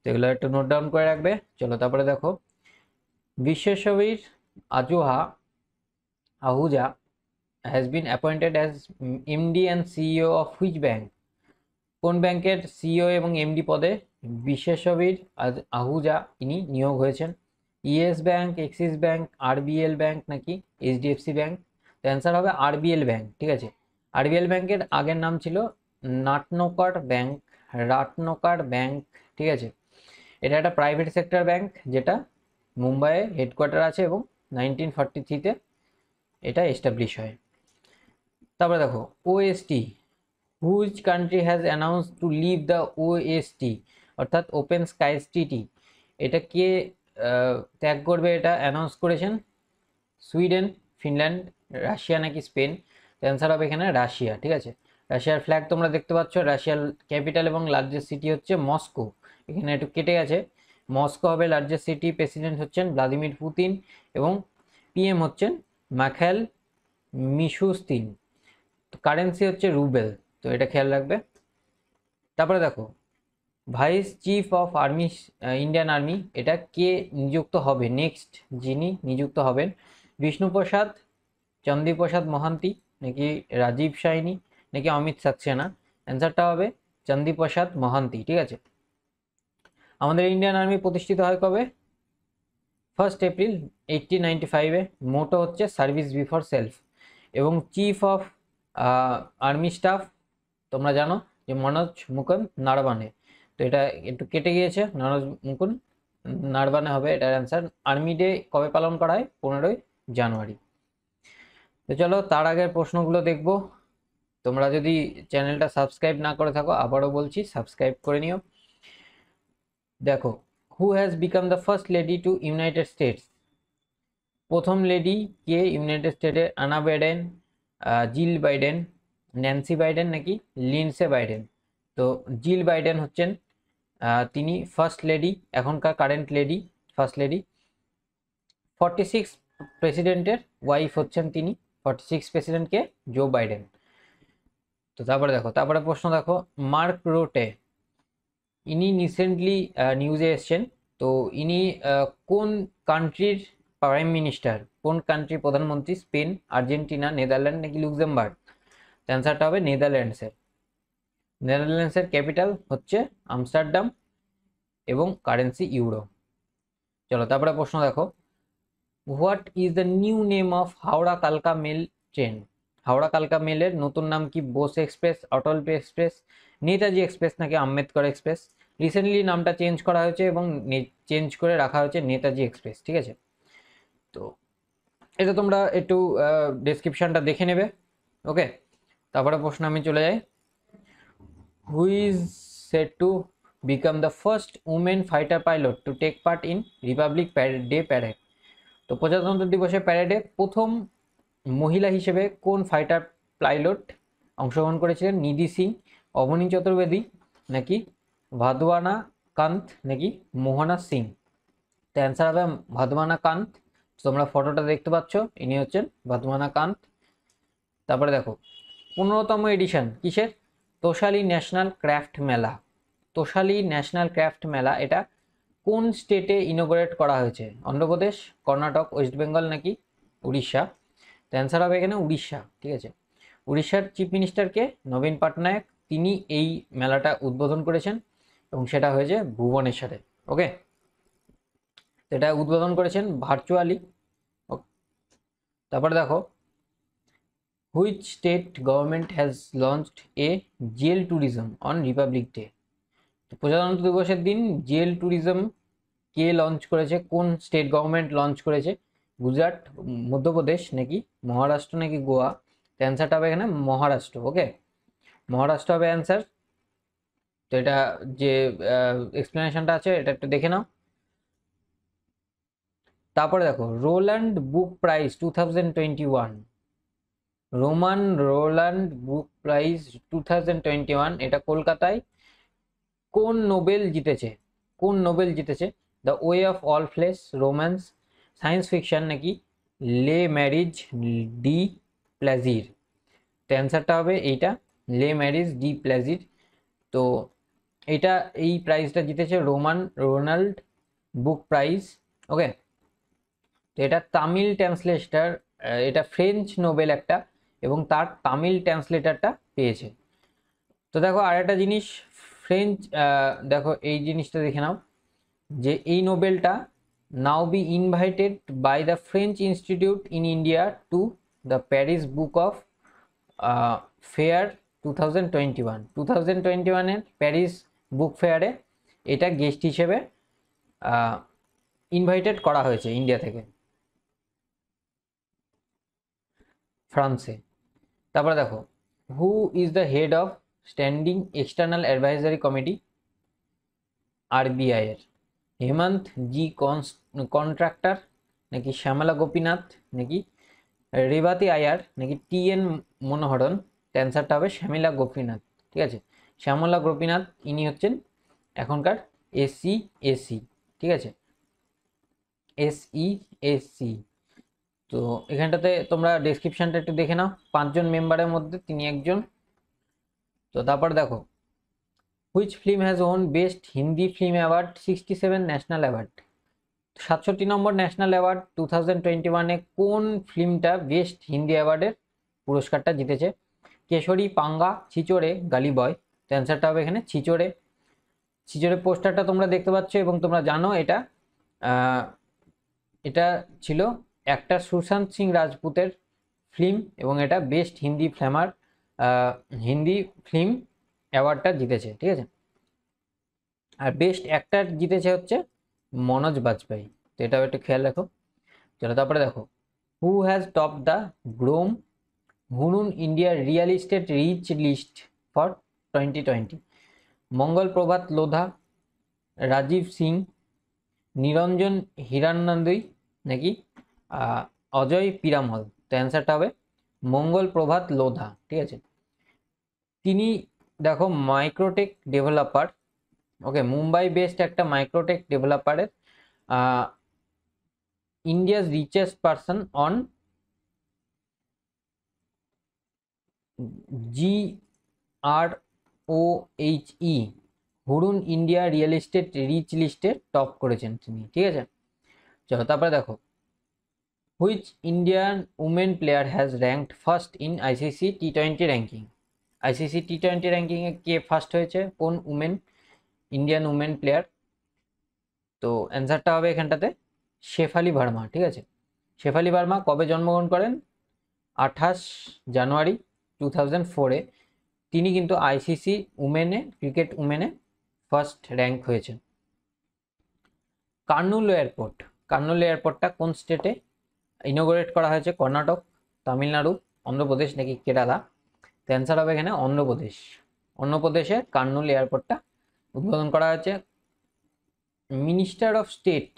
তো এগুলো একটু নোট ডাউন করে রাখবে চলো তারপরে দেখো বিশ্বের ছবির আজোহা Ahuja has been appointed as MD and CEO of which bank? কোন ব্যাংকের সিও e এবং এমডি পদে বিশেষবীর আহুজা ইনি নিয়োগ হয়েছেন Yes bank Axis bank RBL bank নাকি এইচডিএফসি ব্যাংক তো অ্যান্সার হবে আরবিএল ব্যাংক ঠিক আছে আরবিএল ব্যাংকের আগের নাম ছিল নাটনকার ব্যাংক রাটনোকার ব্যাংক ঠিক আছে এটা একটা প্রাইভেট সেক্টর ব্যাংক যেটা মুম্বাইয়ে হেডকোয়ার্টার আছে এবং নাইনটিন ফর্টি থ্রিতে এটা এস্টাবলিশ হয় তারপরে দেখো OST whose country has announce to leave the OST অর্থাৎ ওপেন স্কাইস টিটি এটা কে ত্যাগ করবে এটা অ্যানাউন্স করেছেন সুইডেন ফিনল্যান্ড রাশিয়া নাকি স্পেন অ্যান্সার হবে এখানে রাশিয়া ঠিক আছে রাশিয়ার ফ্ল্যাগ তোমরা দেখতে পাচ্ছ রাশিয়ার ক্যাপিটাল এবং লার্জেস্ট সিটি হচ্ছে মস্কো এখানে একটু কেটে গেছে মস্কো হবে লার্জেস্ট সিটি প্রেসিডেন্ট হচ্ছেন ভ্লাদিমির পুতিন এবং পিএম হচ্ছেন মাখেল মিশুস্তিন কারেন্সি হচ্ছে রুবেল তো এটা খেয়াল রাখবে তারপরে দেখো vice chief of army Indian army এটা কে নিযুক্ত হবে নেক্সট যিনি নিযুক্ত হবেন বিষ্ণুপ্রসাদ চন্দীপ্রসাদ মহান্তি নাকি রাজীব সাইনি নাকি অমিত সাক্সেনা অ্যান্সারটা হবে চন্দীপ্রসাদ মহান্তি ঠিক আছে আমাদের ইন্ডিয়ান আর্মি প্রতিষ্ঠিত হয় কবে ফার্স্ট এপ্রিল এইটিন নাইনটি ফাইভে মোটো হচ্ছে সার্ভিস বিফোর সেলফ এবং চিফ অফ আর্মি স্টাফ তোমরা জানো যে মনোজ মুকুন্দ নারবানে তো এটা একটু কেটে গিয়েছে মনোজ মুকুন নারবানে হবে এটার অ্যান্সার আর্মি ডে কবে পালন করা হয় পনেরোই জানুয়ারি তো চলো তার আগের প্রশ্নগুলো দেখব তোমরা যদি চ্যানেলটা সাবস্ক্রাইব না করে থাকো আবারও বলছি সাবস্ক্রাইব করে নিও দেখো who has become the first lady to United States প্রথম লেডি কে ইউনাইটেড স্টেটের Anna Biden Jill Biden Nancy Biden নাকি লিনসে বাইডেন তো জিল বাইডেন হচ্ছেন তিনি ফার্স্ট লেডি এখনকার current lady first lady forty six প্রেসিডেন্টের ওয়াইফ হচ্ছেন তিনি ফর্টি সিক্স প্রেসিডেন্টকে জো বাইডেন তো তারপরে দেখো তারপরে প্রশ্ন দেখো মার্ক রোটে ইনি রিসেন্টলি নিউজে এসছেন তো ইনি কোন কান্ট্রির প্রাইম মিনিস্টার কোন কান্ট্রির প্রধানমন্ত্রী স্পেন আর্জেন্টিনা নেদারল্যান্ড নাকি লুক্সেমবার্গ অ্যান্সারটা হবে নেদারল্যান্ডসের নেদারল্যান্ডসের ক্যাপিটাল হচ্ছে আমস্টারডাম এবং কারেন্সি ইউরো চলো তারপরে প্রশ্ন দেখো what is the new name of Howrah কালকা মেল ট্রেন হাওড়া কালকা মেলের নতুন নাম কি বোস এক্সপ্রেস অটল এক্সপ্রেস নেতাজি এক্সপ্রেস নাকি আম্বেদকর এক্সপ্রেস রিসেন্টলি নামটা চেঞ্জ করা হয়েছে এবং চেঞ্জ করে রাখা হয়েছে নেতাজি এক্সপ্রেস ঠিক আছে তো এটা তোমরা একটু ডেসক্রিপশানটা দেখে নেবে ওকে তারপরে প্রশ্ন আমি চলে যাই who's is set to become the first women fighter pilot to take part in republic day parade তো প্রজাতন্ত্র দিবসে প্যারেডে প্রথম মহিলা হিসেবে কোন ফাইটার পাইলট অংশগ্রহণ করেছিলেন নিধি সিং অবনী চতুর্বেদী নাকি ভাদুয়ানা কান্ত নাকি মোহনা সিং তো অ্যান্সার হবে ভাদুয়ানা কান্ত তোমরা ফটোটা দেখতে পাচ্ছ ইনি হচ্ছেন ভাদুয়ানা কান্ত তারপরে দেখো পনেরোতম এডিশন কিসের তোষালি ন্যাশনাল ক্র্যাফট মেলা তোষালি ন্যাশনাল ক্র্যাফট মেলা এটা কোন স্টেটে ইনোগ্রেট করা হয়েছে অন্ধ্রপ্রদেশ কর্ণাটক ওয়েস্ট বেঙ্গল নাকি উড়িষ্যা তো অ্যান্সার হবে এখানে উড়িষ্যা ঠিক আছে উড়িষ্যার চিফ মিনিস্টারকে নবীন পাটনায়ক তিনি এই মেলাটা উদ্বোধন করেছেন এবং সেটা হয়েছে ভুবনেশ্বরে ওকে এটা উদ্বোধন করেছেন ভার্চুয়ালি তারপরে দেখো which state government has launched a jail tourism on republic day তো প্রজাতন্ত্র দিবসের দিন জেল ট্যুরিজম কে লঞ্চ করেছে কোন স্টেট গভর্নমেন্ট লঞ্চ করেছে গুজরাট মধ্যপ্রদেশ নাকি মহারাষ্ট্র নাকি গোয়া অ্যান্সারটা হবে এখানে মহারাষ্ট্র ওকে মহারাষ্ট্র হবে অ্যান্সার তো এটা যে এক্সপ্লেনেশনটা আছে এটা একটু দেখে নাও তারপরে দেখো Rolland book prize two thousand twenty one Romain Rolland book prize two thousand twenty one এটা কলকাতায় কোন নোবেল জিতেছে কোন নোবেল জিতেছে the way of all flesh romance science fiction নাকি লে ম্যারিজ ডি প্লাজির তো অ্যান্সারটা হবে এইটা লে ম্যারিজ ডি প্লাজির তো এটা এই প্রাইজটা জিতেছে Romain Rolland book prize okay তো এটা তামিল ট্রান্সলেটার এটা ফ্রেঞ্চ নোবেল একটা এবং তার তামিল ট্রান্সলেটারটা পেয়েছে তো দেখো আর একটা জিনিস ফ্রেঞ্চ দেখো এই জিনিসটা দেখে নাও যে এই নোবেলটা নাও be invited by the French institute in India to the Paris book of fair two thousand twenty one two thousand twenty ওয়ানের প্যারিস বুক ফেয়ারে এটা গেস্ট হিসেবে ইনভাইটেড করা হয়েছে ইন্ডিয়া থেকে ফ্রান্সে তারপরে দেখো who is the head of standing external advisory committee RBI এর হেমন্ত জি কনস কন্ট্রাক্টর নাকি শ্যামলা গোপীনাথ নাকি রেবাতি আয়ার নাকি টি এন মনোহরণ অ্যান্সারটা হবে শ্যামিলা গোপীনাথ ঠিক আছে শ্যামলা গোপীনাথ ইনি হচ্ছেন এখনকার এসি এসি ঠিক আছে এসই এসসি তো এখানটাতে তোমরা ডেসক্রিপশানটা একটু দেখে নাও পাঁচজন মেম্বারের মধ্যে তিনি একজন তো তারপর দেখো which film has won best Hindi film award sixty seven national award সাতষট্টি number national award two thousand twenty ওয়ানে কোন ফিল্মটা বেস্ট হিন্দি অ্যাওয়ার্ডের পুরস্কারটা জিতেছে কেশরী পাঙ্গা ছিচোড়ে গালি বয় তো অ্যান্সারটা হবে এখানে ছিচড়ে ছিচড়ে পোস্টারটা তোমরা দেখতে পাচ্ছ এবং তোমরা জানো এটা এটা ছিল একটা সুশান্ত সিং রাজপুতের ফিল্ম এবং এটা বেস্ট হিন্দি ফ্লেমার হিন্দি ফিল্ম অ্যাওয়ার্ডটা জিতেছে ঠিক আছে আর বেস্ট অ্যাক্টার জিতেছে হচ্ছে মনোজ বাজপেয়ী তো এটাও একটু খেয়াল রাখো চলো তারপরে দেখো who has top the Grohe Hurun ইন্ডিয়ার real estate rich list for twenty twenty Mangal Prabhat Lodha Rajiv Singh Niranjan Hiranandani নাকি অজয় পিরামহল তো অ্যান্সারটা হবে মঙ্গল প্রভাত লোধা ঠিক আছে তিনি দেখো Macrotech developer okay Mumbai based একটা মাইক্রোটেক ডেভেলপারের India's richest person on G R O H E Hurun India real estate rich লিস্টে টপ করেছেন তিনি ঠিক আছে চলো তারপরে দেখো which Indian women player has ranked first in ICC T twenty ranking ICC T twenty র্যাঙ্কিংয়ে কে ফার্স্ট হয়েছে কোন উমেন ইন্ডিয়ান উমেন প্লেয়ার তো অ্যান্সারটা হবে এখানটাতে শেফালি ভার্মা ঠিক আছে শেফালি ভার্মা কবে জন্মগ্রহণ করেন আঠাশ জানুয়ারি টু থাউজেন্ড ফোরে তিনি কিন্তু আইসিসি উমেনে ক্রিকেট উমেনে ফার্স্ট র্যাঙ্ক হয়েছেন কার্নুল এয়ারপোর্ট কার্নুল এয়ারপোর্টটা কোন স্টেটে ইনোগ্রেট করা হয়েছে কর্ণাটক তামিলনাড়ু অন্ধ্রপ্রদেশ নাকি কেরালা ক্যান্সার হবে এখানে অন্ধ্রপ্রদেশ অন্ধ্রপ্রদেশে কার্নুল এয়ারপোর্টটা উদ্বোধন করা হয়েছে minister of state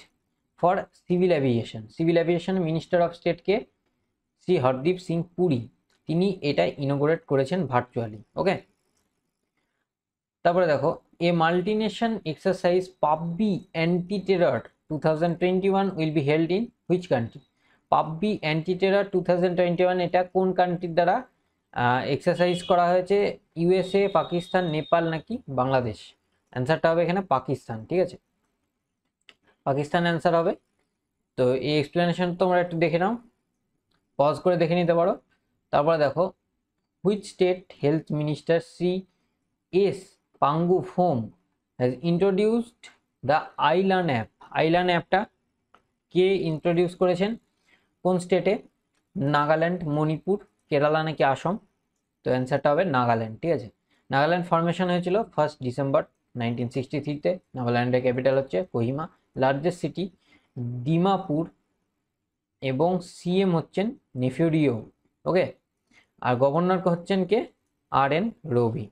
for civil aviation civil aviation minister of স্টেটকে শ্রী হরদীপ সিং পুরী তিনি এটা ইনোগ্রেট করেছেন ভার্চুয়ালি ওকে তারপরে দেখো a multination exercise Pabbi anti terror two thousand twenty one will be held in which country Pabbi anti terror two thousand twenty one এটা কোন কান্ট্রির দ্বারা এক্সারসাইজ করা হয়েছে ইউএসএ পাকিস্তান নেপাল নাকি বাংলাদেশ অ্যান্সারটা হবে এখানে পাকিস্তান ঠিক আছে পাকিস্তান অ্যান্সার হবে তো এই এক্সপ্লেনেশন তোমরা একটু দেখে নাও পজ করে দেখে নিতে পারো তারপরে দেখো which state health minister C S Pangnyu Phom has introduced the iLAN app iLAN অ্যাপটা কে ইন্ট্রোডিউস করেছেন কোন স্টেটে নাগাল্যান্ড মণিপুর কেরালা নাকি আসাম তো অ্যান্সারটা হবে নাগাল্যান্ড ঠিক আছে নাগাল্যান্ড ফর্মেশন হয়েছিল ফার্স্ট ডিসেম্বর নাইনটিন সিক্সটি থ্রিতে নাগাল্যান্ডের ক্যাপিটাল হচ্ছে কোহিমা লার্জেস্ট সিটি ডিমাপুর এবং সিএম হচ্ছেন নেফিউরিও ওকে আর গভর্নর হচ্ছেন কে আর এন রবি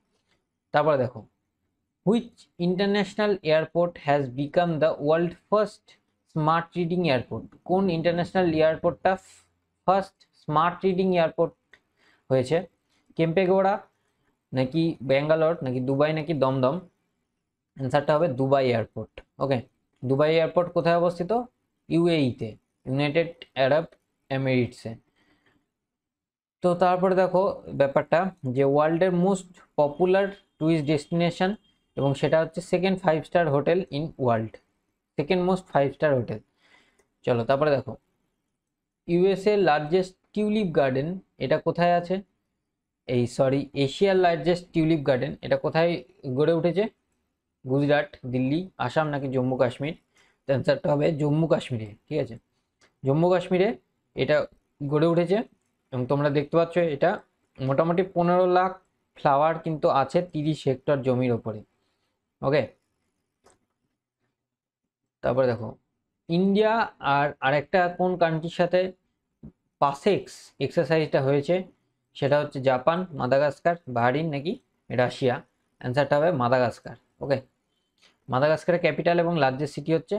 তারপরে দেখো which international airport has become the world first smart reading airport কোন ইন্টারন্যাশনাল এয়ারপোর্টটা ফার্স্ট স্মার্ট রিডিং এয়ারপোর্ট হয়েছে কেম্পেগোড়া নাকি ব্যাঙ্গালোর নাকি দুবাই নাকি দমদম অ্যান্সারটা হবে Dubai airport okay Dubai airport কোথায় অবস্থিত ইউএইতে ইউনাইটেড আরব এমিরেটসে তো তারপরে দেখো ব্যাপারটা যে ওয়ার্ল্ডের মোস্ট পপুলার টুরিস্ট ডেস্টিনেশন এবং সেটা হচ্ছে second five star hotel in world second most five star hotel চলো তারপরে দেখো ইউএসএ লার্জেস্ট টিউলিপ গার্ডেন এটা কোথায় আছে এই সরি এশিয়ার লার্জেস্ট টিউলিপ গার্ডেন এটা কোথায় গড়ে উঠেছে গুজরাট দিল্লি আসাম নাকি জম্মু কাশ্মীর অ্যান্সারটা হবে জম্মু কাশ্মীরে ঠিক আছে জম্মু কাশ্মীরে এটা গড়ে উঠেছে এবং তোমরা দেখতে পাচ্ছ এটা মোটামুটি পনেরো লাখ ফ্লাওয়ার কিন্তু আছে তিরিশ হেক্টর জমির ওপরে ওকে তারপরে দেখো ইন্ডিয়া আর আরেকটা কোন কান্ট্রির সাথে পাসেক্স এক্সারসাইজটা হয়েছে সেটা হচ্ছে জাপান মাদাগাস্কার বাহারিন নাকি রাশিয়া অ্যান্সারটা হবে মাদাগাস্কার ওকে মাদাগাস্কারের ক্যাপিটাল এবং লার্জেস্ট সিটি হচ্ছে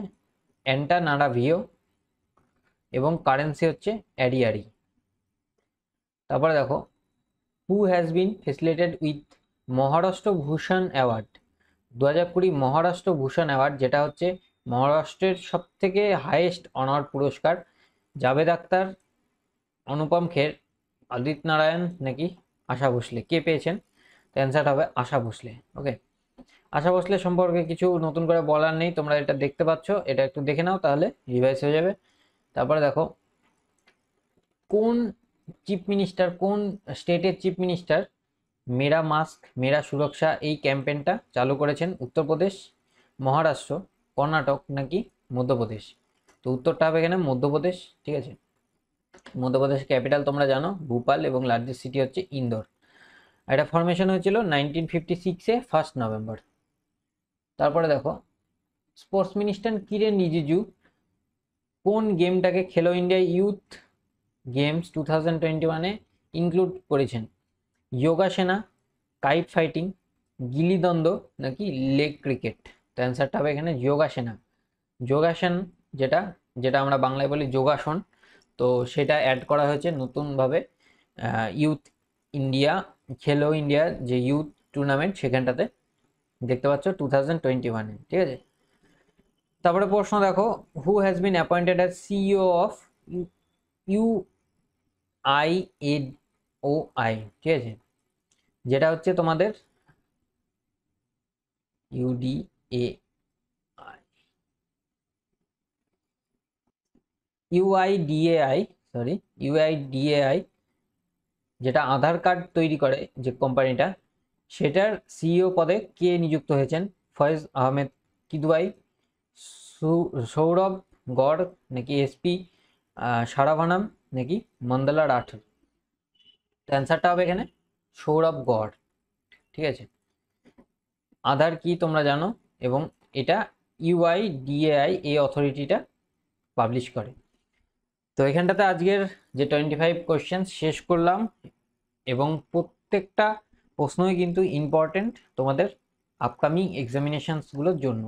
ভিও এবং কারেন্সি হচ্ছে অ্যাডিয়ারি তারপরে দেখো who has been facilitated with Maharashtra Bhushan award দু হাজার কুড়ি মহারাষ্ট্র ভূষণ অ্যাওয়ার্ড যেটা হচ্ছে মহারাষ্ট্রের সবথেকে হায়েস্ট অনার পুরস্কার জাভেদ আক্তার অনুপম খের আদিত নারায়ণ নাকি আশা ভোসলে কে পেয়েছেন তো অ্যান্সার হবে আশা ভোসলে ওকে আশা ভোসলে সম্পর্কে কিছু নতুন করে বলার নেই তোমরা এটা দেখতে পাচ্ছ এটা একটু দেখে নাও তাহলে রিভাইস হয়ে যাবে তারপরে দেখো কোন চিফ মিনিস্টার কোন স্টেটের chief minister Mera mask Mera Suraksha এই ক্যাম্পেনটা চালু করেছেন উত্তরপ্রদেশ মহারাষ্ট্র কর্ণাটক নাকি মধ্যপ্রদেশ তো উত্তরটা হবে এখানে মধ্যপ্রদেশ ঠিক আছে মধ্যপ্রদেশের ক্যাপিটাল তোমরা জানো ভূপাল এবং লার্জেস্ট সিটি হচ্ছে ইন্দোর এটা ফরমেশন হয়েছিল নাইনটিন ফিফটি সিক্সে ফার্স্ট নভেম্বর তারপরে দেখো স্পোর্টস মিনিস্টার কিরেন রিজিজু কোন গেমটাকে Khelo India youth games two thousand twenty ওয়ানে ইনক্লুড করেছেন যোগাসেনা কাইট ফাইটিং গিলিদ্বন্দ্ব নাকি লেগ ক্রিকেট তো অ্যান্সারটা হবে এখানে যোগাসেনা যোগাসন যেটা যেটা আমরা বাংলায় বলি যোগাসন তো সেটা অ্যাড করা হয়েছে নতুনভাবে ইউথ ইন্ডিয়া খেলো ইন্ডিয়া যে ইউথ টুর্নামেন্ট সেখানটাতে দেখতে পাচ্ছ টু থাউজেন্ড টোয়েন্টি ওয়ানে ঠিক আছে তারপরে প্রশ্ন দেখো who has been appointed as CEO of U I D O I ঠিক আছে যেটা হচ্ছে তোমাদের UD A I UIDAI sorry UIDAI যেটা আধার কার্ড তৈরি করে যে কোম্পানিটা সেটার সিইও পদে কে নিযুক্ত হয়েছেন ফয়েজ আহমেদ কিদুয়াই সৌরভ গড় নাকি এসপি সারাভানাম নাকি মন্দালা রাঠোর অ্যান্সারটা হবে এখানে সৌরভ গড় ঠিক আছে আধার কি তোমরা জানো এবং এটা ইউআই ডিএআই এই অথরিটিটা পাবলিশ করে তো এখানটাতে আজকের যে টোয়েন্টি ফাইভ কোয়েশ্চেন শেষ করলাম এবং প্রত্যেকটা প্রশ্নই কিন্তু ইম্পর্টেন্ট তোমাদের আপকামিং এক্সামিনেশানসগুলোর জন্য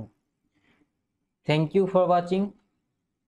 থ্যাংক ইউ ফর ওয়াচিং